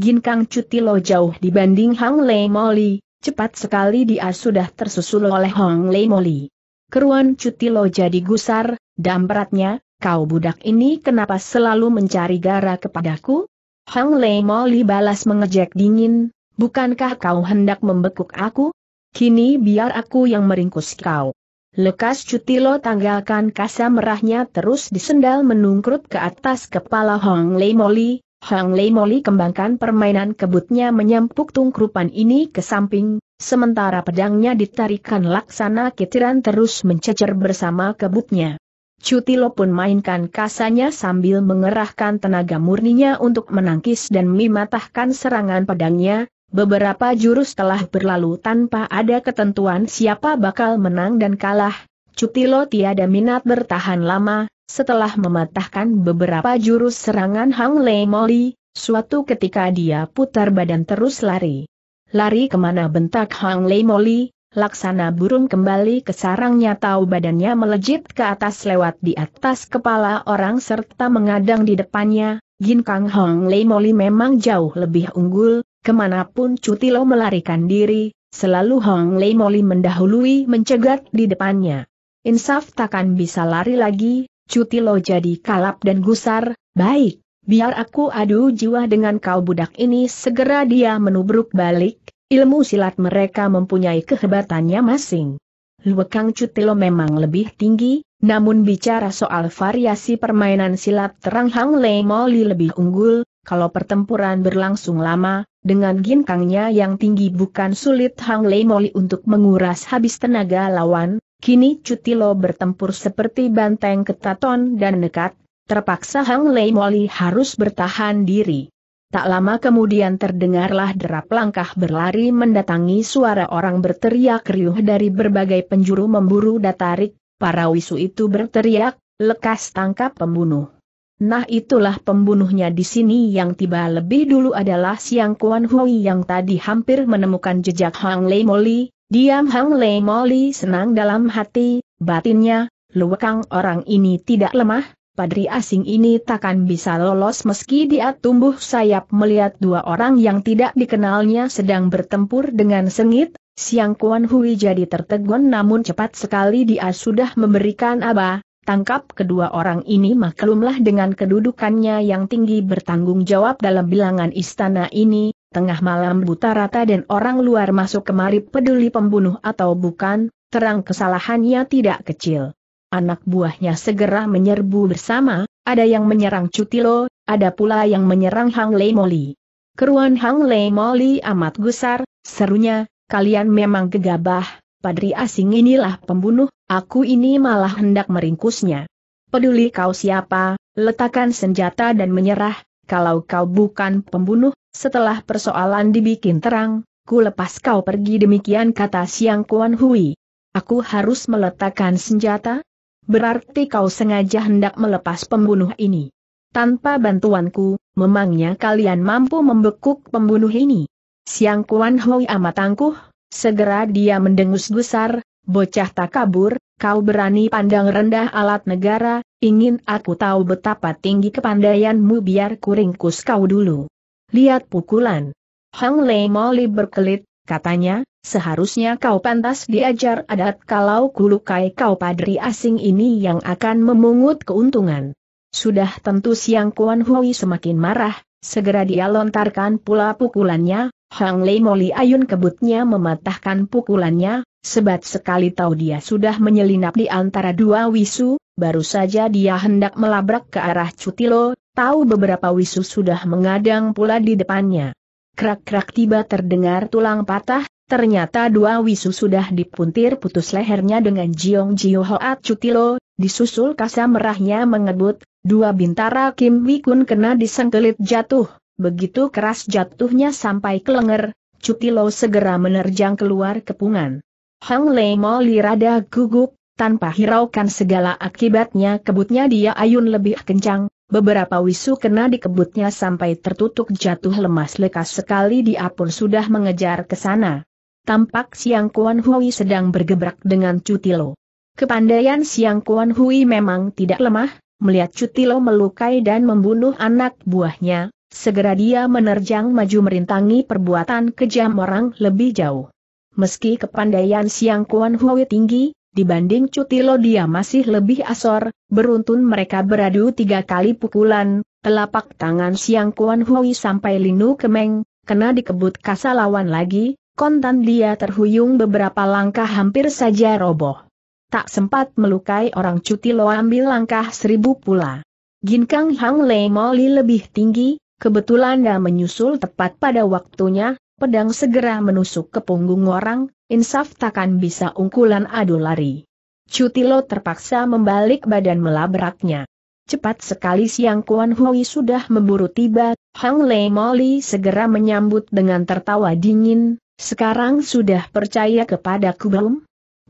[SPEAKER 1] Ginkang Cuti Lo jauh dibanding Hang Lei Moli, cepat sekali dia sudah tersusul oleh Hang Lei Moli. Keruan Cuti Lo jadi gusar, dampratnya, kau budak ini kenapa selalu mencari gara kepadaku? Hang Lei Moli balas mengejek dingin, bukankah kau hendak membekuk aku? Kini biar aku yang meringkus kau. Lekas Cutilo tanggalkan kasa merahnya terus disendal menungkrut ke atas kepala Hong Lei Moli. Hong Lei Moli kembangkan permainan kebutnya menyempuk tungkrupan ini ke samping, sementara pedangnya ditarikan laksana kitiran terus mencecer bersama kebutnya. Cutilo pun mainkan kasanya sambil mengerahkan tenaga murninya untuk menangkis dan mematahkan serangan pedangnya, beberapa jurus telah berlalu tanpa ada ketentuan siapa bakal menang dan kalah, Cutilo tiada minat bertahan lama, setelah mematahkan beberapa jurus serangan Hang Lei Moli, suatu ketika dia putar badan terus lari. Lari kemana bentak Hang Lei Moli, laksana burung kembali ke sarangnya tahu badannya melejit ke atas lewat di atas kepala orang serta mengadang di depannya, Gin Kang Hong Lei Moli memang jauh lebih unggul, kemanapun Cutilo melarikan diri, selalu Hong Lei Moli mendahului mencegat di depannya. Insaf takkan bisa lari lagi, Cutilo jadi kalap dan gusar, baik, biar aku adu jiwa dengan kau budak ini segera dia menubruk balik, Ilmu silat mereka mempunyai kehebatannya masing. Luekang Cutilo memang lebih tinggi, namun bicara soal variasi permainan silat terang Hang Lei Moli lebih unggul, kalau pertempuran berlangsung lama, dengan ginkangnya yang tinggi bukan sulit Hang Lei Moli untuk menguras habis tenaga lawan, kini Cutilo bertempur seperti banteng ketaton dan nekat, terpaksa Hang Lei Moli harus bertahan diri. Tak lama kemudian terdengarlah derap langkah berlari mendatangi suara orang berteriak riuh dari berbagai penjuru memburu datarik, para wisu itu berteriak, lekas tangkap pembunuh. Nah itulah pembunuhnya di sini yang tiba lebih dulu adalah Siang Kuan Hui yang tadi hampir menemukan jejak Hang Lei Moli, diam Hang Lei Moli senang dalam hati, batinnya, luwekang orang ini tidak lemah, padri asing ini takkan bisa lolos meski dia tumbuh sayap melihat dua orang yang tidak dikenalnya sedang bertempur dengan sengit, Siang Kuan Hui jadi tertegun namun cepat sekali dia sudah memberikan aba, tangkap kedua orang ini maklumlah dengan kedudukannya yang tinggi bertanggung jawab dalam bilangan istana ini, tengah malam buta rata dan orang luar masuk kemari peduli pembunuh atau bukan, terang kesalahannya tidak kecil anak buahnya segera menyerbu bersama, ada yang menyerang Cutilo, ada pula yang menyerang Hang Lei Moli. Keruan Hang Lei Moli amat gusar, serunya, kalian memang gegabah, padri asing inilah pembunuh, aku ini malah hendak meringkusnya. Peduli kau siapa, letakkan senjata dan menyerah, kalau kau bukan pembunuh, setelah persoalan dibikin terang, ku lepas kau pergi demikian kata Siang Kuan Hui. Aku harus meletakkan senjata, Berarti kau sengaja hendak melepas pembunuh ini. Tanpa bantuanku, memangnya kalian mampu membekuk pembunuh ini. Siang Kuan Hoi amat tangguh. segera dia mendengus gusar, bocah tak kabur, kau berani pandang rendah alat negara, ingin aku tahu betapa tinggi kepandaianmu biar kuringkus kau dulu. Lihat pukulan. Hang Lei Moli berkelit, Katanya, seharusnya kau pantas diajar adat kalau kulukai kau padri asing ini yang akan memungut keuntungan. Sudah tentu Siang Kuan Hui semakin marah, segera dia lontarkan pula pukulannya, Hang Lei Moli Ayun kebutnya mematahkan pukulannya, sebat sekali tahu dia sudah menyelinap di antara dua wisu, baru saja dia hendak melabrak ke arah Cutilo, tahu beberapa wisu sudah mengadang pula di depannya. Krak-krak tiba terdengar tulang patah, ternyata dua wisu sudah dipuntir putus lehernya dengan Jiong Jio Hoat Cutilo, disusul kasa merahnya mengebut, dua bintara Kim Wikun kena disengkelit jatuh, begitu keras jatuhnya sampai kelenger, Cutilo segera menerjang keluar kepungan. Hang Lei Mo lirada gugup, tanpa hiraukan segala akibatnya kebutnya dia ayun lebih kencang, Beberapa wisu kena dikebutnya sampai tertutup jatuh lemas lekas sekali dia pun sudah mengejar ke sana. Tampak Siang Kuan Hui sedang bergebrak dengan Cutilo. Kepandaian Siang Kuan Hui memang tidak lemah, melihat Cutilo melukai dan membunuh anak buahnya, segera dia menerjang maju merintangi perbuatan kejam orang lebih jauh. Meski kepandaian Siang Kuan Hui tinggi, dibanding cuti lo dia masih lebih asor, beruntun mereka beradu tiga kali pukulan, telapak tangan Siang Kuan Hui sampai linu kemeng, kena dikebut kasalawan lagi, kontan dia terhuyung beberapa langkah hampir saja roboh. Tak sempat melukai orang cuti lo ambil langkah seribu pula. Ginkang Hang Lei Moli lebih tinggi, kebetulan dia menyusul tepat pada waktunya, pedang segera menusuk ke punggung orang, insaf takkan bisa ungkulan adu lari. Cutilo terpaksa membalik badan melabraknya. Cepat sekali siang Kuan Hui sudah memburu tiba, Hang Lei Moli segera menyambut dengan tertawa dingin, sekarang sudah percaya kepadaku belum?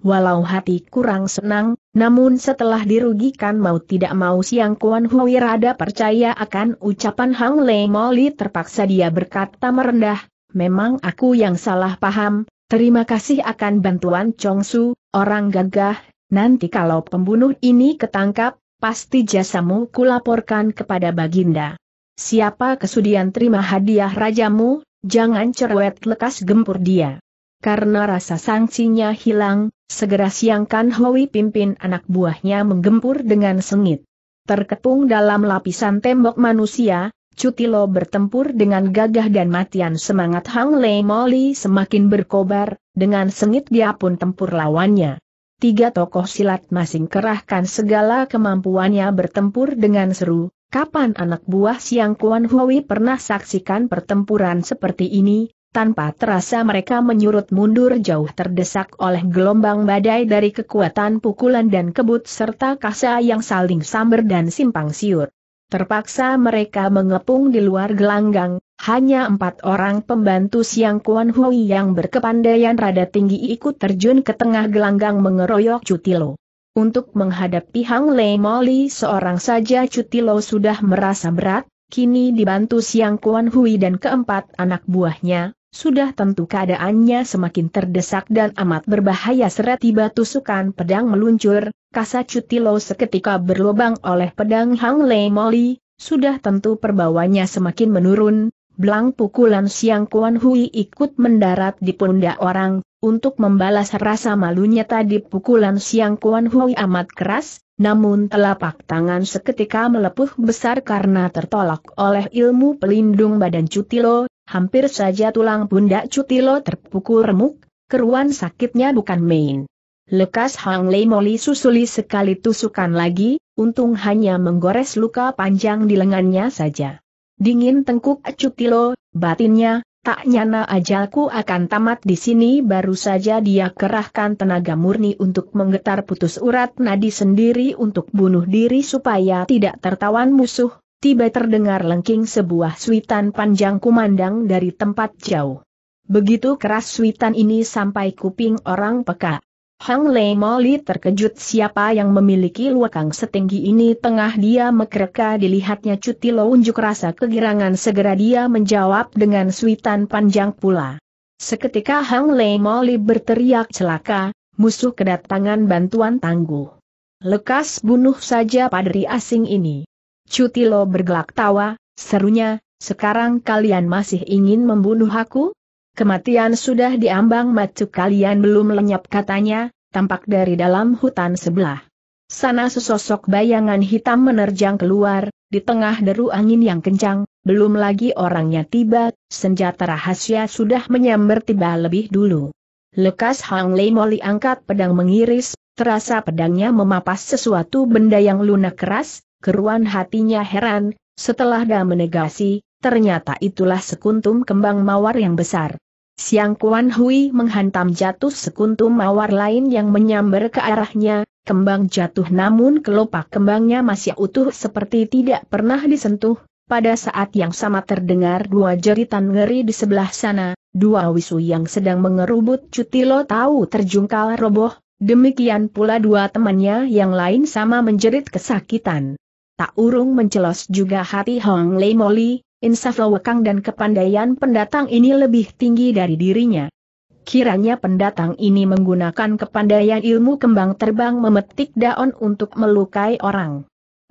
[SPEAKER 1] Walau hati kurang senang, namun setelah dirugikan mau tidak mau siang Kuan Hui rada percaya akan ucapan Hang Lei Moli terpaksa dia berkata merendah, memang aku yang salah paham, Terima kasih akan bantuan Chong Su, orang gagah, nanti kalau pembunuh ini ketangkap, pasti jasamu kulaporkan kepada Baginda. Siapa kesudian terima hadiah rajamu, jangan cerewet lekas gempur dia. Karena rasa sangsinya hilang, segera siangkan Hoi pimpin anak buahnya menggempur dengan sengit. Terkepung dalam lapisan tembok manusia, Cutilo bertempur dengan gagah dan matian semangat Hang Lei Moli semakin berkobar, dengan sengit dia pun tempur lawannya. Tiga tokoh silat masing kerahkan segala kemampuannya bertempur dengan seru, kapan anak buah Siang Kuan Hui pernah saksikan pertempuran seperti ini, tanpa terasa mereka menyurut mundur jauh terdesak oleh gelombang badai dari kekuatan pukulan dan kebut serta kasa yang saling samber dan simpang siur. Terpaksa mereka mengepung di luar gelanggang, hanya empat orang pembantu Siang Kuan Hui yang berkepandaian rada tinggi ikut terjun ke tengah gelanggang mengeroyok Cutilo. Untuk menghadapi Hang Lei Moli seorang saja Cutilo sudah merasa berat, kini dibantu Siang Kuan Hui dan keempat anak buahnya, sudah tentu keadaannya semakin terdesak dan amat berbahaya seret tiba tusukan pedang meluncur, Kasa Cutilo seketika berlobang oleh pedang Hang Lei Moli, sudah tentu perbawanya semakin menurun, belang pukulan Siang Kuan Hui ikut mendarat di pundak orang, untuk membalas rasa malunya tadi pukulan Siang Kuan Hui amat keras, namun telapak tangan seketika melepuh besar karena tertolak oleh ilmu pelindung badan Cutilo, hampir saja tulang pundak Cutilo terpukul remuk, keruan sakitnya bukan main. Lekas Hang Lei Moli susuli sekali tusukan lagi, untung hanya menggores luka panjang di lengannya saja. Dingin tengkuk Acutilo, batinnya, tak nyana ajalku akan tamat di sini baru saja dia kerahkan tenaga murni untuk menggetar putus urat nadi sendiri untuk bunuh diri supaya tidak tertawan musuh, tiba terdengar lengking sebuah suitan panjang kumandang dari tempat jauh. Begitu keras suitan ini sampai kuping orang peka. Hang Lei Moli terkejut siapa yang memiliki luakang setinggi ini tengah dia mekerka, dilihatnya cuti Lo unjuk rasa kegirangan segera dia menjawab dengan suitan panjang pula. Seketika Hang Lei Moli berteriak celaka, musuh kedatangan bantuan tangguh. Lekas bunuh saja padri asing ini. Cuti Lo bergelak tawa, serunya, sekarang kalian masih ingin membunuh aku? Kematian sudah diambang matu kalian belum lenyap katanya, tampak dari dalam hutan sebelah. Sana sesosok bayangan hitam menerjang keluar, di tengah deru angin yang kencang, belum lagi orangnya tiba, senjata rahasia sudah menyambar tiba lebih dulu. Lekas Hang Lei Moli angkat pedang mengiris, terasa pedangnya memapas sesuatu benda yang lunak keras, keruan hatinya heran, setelah dah menegasi, ternyata itulah sekuntum kembang mawar yang besar. Siang Kuan Hui menghantam jatuh sekuntum mawar lain yang menyambar ke arahnya, kembang jatuh namun kelopak kembangnya masih utuh seperti tidak pernah disentuh, pada saat yang sama terdengar dua jeritan ngeri di sebelah sana, dua wisu yang sedang mengerubut cutilo tahu terjungkal roboh, demikian pula dua temannya yang lain sama menjerit kesakitan. Tak urung mencelos juga hati Hong Lei Moli, insaf lowekang dan kepandaian pendatang ini lebih tinggi dari dirinya. Kiranya pendatang ini menggunakan kepandaian ilmu kembang terbang memetik daun untuk melukai orang.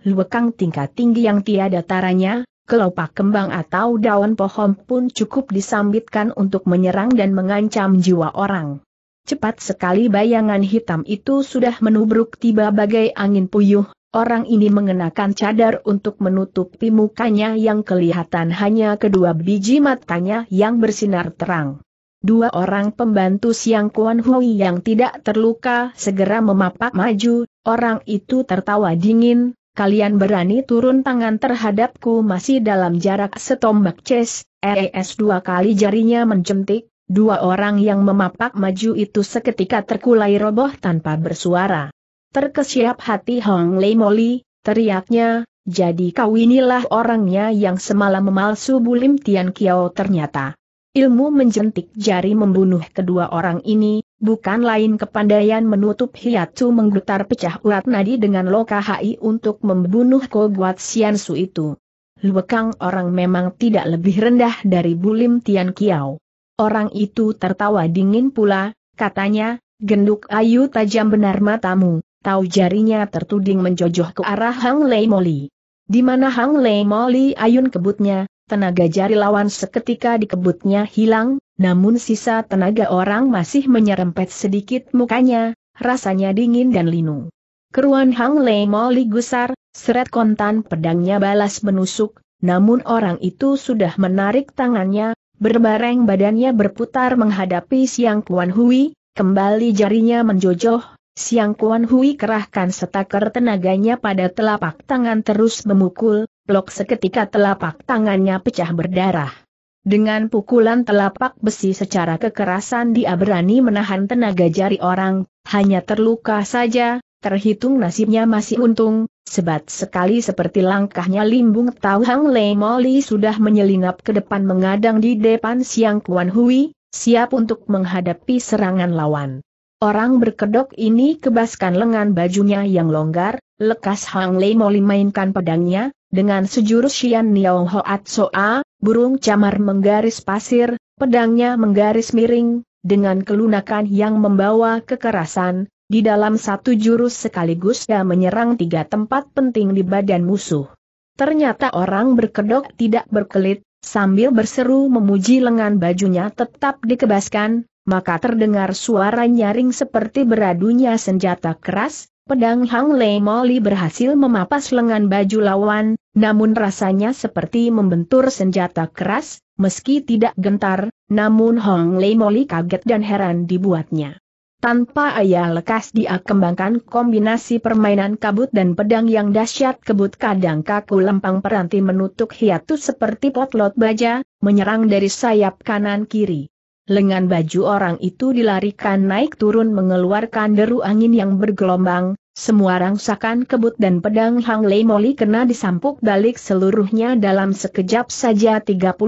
[SPEAKER 1] Luwekang tingkat tinggi yang tiada taranya, kelopak kembang atau daun pohon pun cukup disambitkan untuk menyerang dan mengancam jiwa orang. Cepat sekali bayangan hitam itu sudah menubruk tiba bagai angin puyuh, Orang ini mengenakan cadar untuk menutupi mukanya yang kelihatan hanya kedua biji matanya yang bersinar terang. Dua orang pembantu Siang Kuan Hui yang tidak terluka segera memapak maju, orang itu tertawa dingin, kalian berani turun tangan terhadapku masih dalam jarak setombak ces, RES dua kali jarinya mencentik. dua orang yang memapak maju itu seketika terkulai roboh tanpa bersuara. Terkesiap hati Hong Lei Moli, teriaknya, jadi kau inilah orangnya yang semalam memalsu Bulim Tian Kiao ternyata. Ilmu menjentik jari membunuh kedua orang ini, bukan lain kepandaian menutup hiatu menggetar pecah urat nadi dengan loka hai untuk membunuh Ko Guat Sian Su itu. Luekang orang memang tidak lebih rendah dari Bulim Tian Kiao. Orang itu tertawa dingin pula, katanya, genduk ayu tajam benar matamu, Tahu jarinya tertuding menjojoh ke arah Hang Lei Moli. Di mana Hang Lei Moli ayun kebutnya, tenaga jari lawan seketika dikebutnya hilang, namun sisa tenaga orang masih menyerempet sedikit mukanya, rasanya dingin dan linu. Keruan Hang Lei Moli gusar, seret kontan pedangnya balas menusuk, namun orang itu sudah menarik tangannya, berbareng badannya berputar menghadapi Siang Kuan Hui, kembali jarinya menjojoh, Siang Kuan Hui kerahkan setaker tenaganya pada telapak tangan terus memukul, blok seketika telapak tangannya pecah berdarah. Dengan pukulan telapak besi secara kekerasan dia berani menahan tenaga jari orang, hanya terluka saja, terhitung nasibnya masih untung, sebat sekali seperti langkahnya limbung tahu Hang Lei Moli sudah menyelinap ke depan mengadang di depan Siang Kuan Hui, siap untuk menghadapi serangan lawan. Orang berkedok ini kebaskan lengan bajunya yang longgar, lekas Hang Lei Moli mainkan pedangnya, dengan sejurus Xian Niao Hoat Soa, burung camar menggaris pasir, pedangnya menggaris miring, dengan kelunakan yang membawa kekerasan, di dalam satu jurus sekaligus ia menyerang tiga tempat penting di badan musuh. Ternyata orang berkedok tidak berkelit, sambil berseru memuji lengan bajunya tetap dikebaskan, maka terdengar suara nyaring seperti beradunya senjata keras, pedang Hang Lei Moli berhasil memapas lengan baju lawan, namun rasanya seperti membentur senjata keras, meski tidak gentar, namun Hang Lei Moli kaget dan heran dibuatnya. Tanpa ayah lekas dia kembangkan kombinasi permainan kabut dan pedang yang dahsyat kebut kadang kaku lempang peranti menutup hiatus seperti potlot baja, menyerang dari sayap kanan kiri lengan baju orang itu dilarikan naik turun mengeluarkan deru angin yang bergelombang, semua rangsakan kebut dan pedang Hang Lei Moli kena disampuk balik seluruhnya dalam sekejap saja 36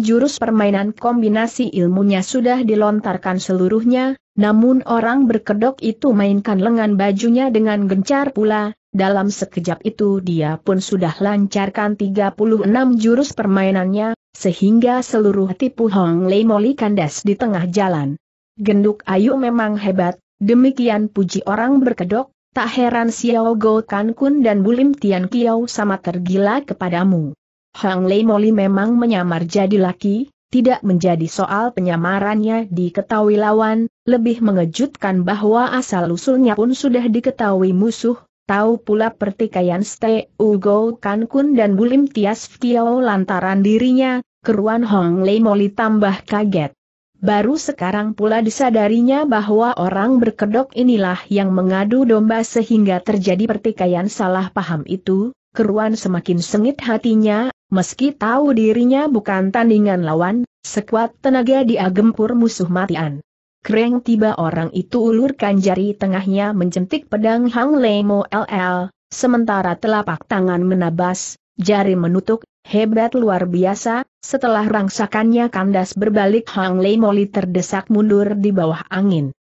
[SPEAKER 1] jurus permainan kombinasi ilmunya sudah dilontarkan seluruhnya, namun orang berkedok itu mainkan lengan bajunya dengan gencar pula, dalam sekejap itu dia pun sudah lancarkan 36 jurus permainannya, sehingga seluruh tipu Hong Lei Moli kandas di tengah jalan. Genduk Ayu memang hebat, demikian puji orang berkedok, tak heran Xiao Go Kan Kun dan Bulim Tian Kiao sama tergila kepadamu. Hong Lei Moli memang menyamar jadi laki, tidak menjadi soal penyamarannya diketahui lawan, lebih mengejutkan bahwa asal-usulnya pun sudah diketahui musuh, Tahu pula pertikaian Ste Ugo Kankun dan Bulim Tias Kiao lantaran dirinya, keruan Hong Lei Moli tambah kaget. Baru sekarang pula disadarinya bahwa orang berkedok inilah yang mengadu domba sehingga terjadi pertikaian salah paham itu, keruan semakin sengit hatinya, meski tahu dirinya bukan tandingan lawan, sekuat tenaga dia gempur musuh matian. Kreng tiba orang itu ulurkan jari tengahnya menjentik pedang Hang Lemo LL, sementara telapak tangan menabas, jari menutup, hebat luar biasa, setelah rangsakannya kandas berbalik Hang Lemo Li terdesak mundur di bawah angin.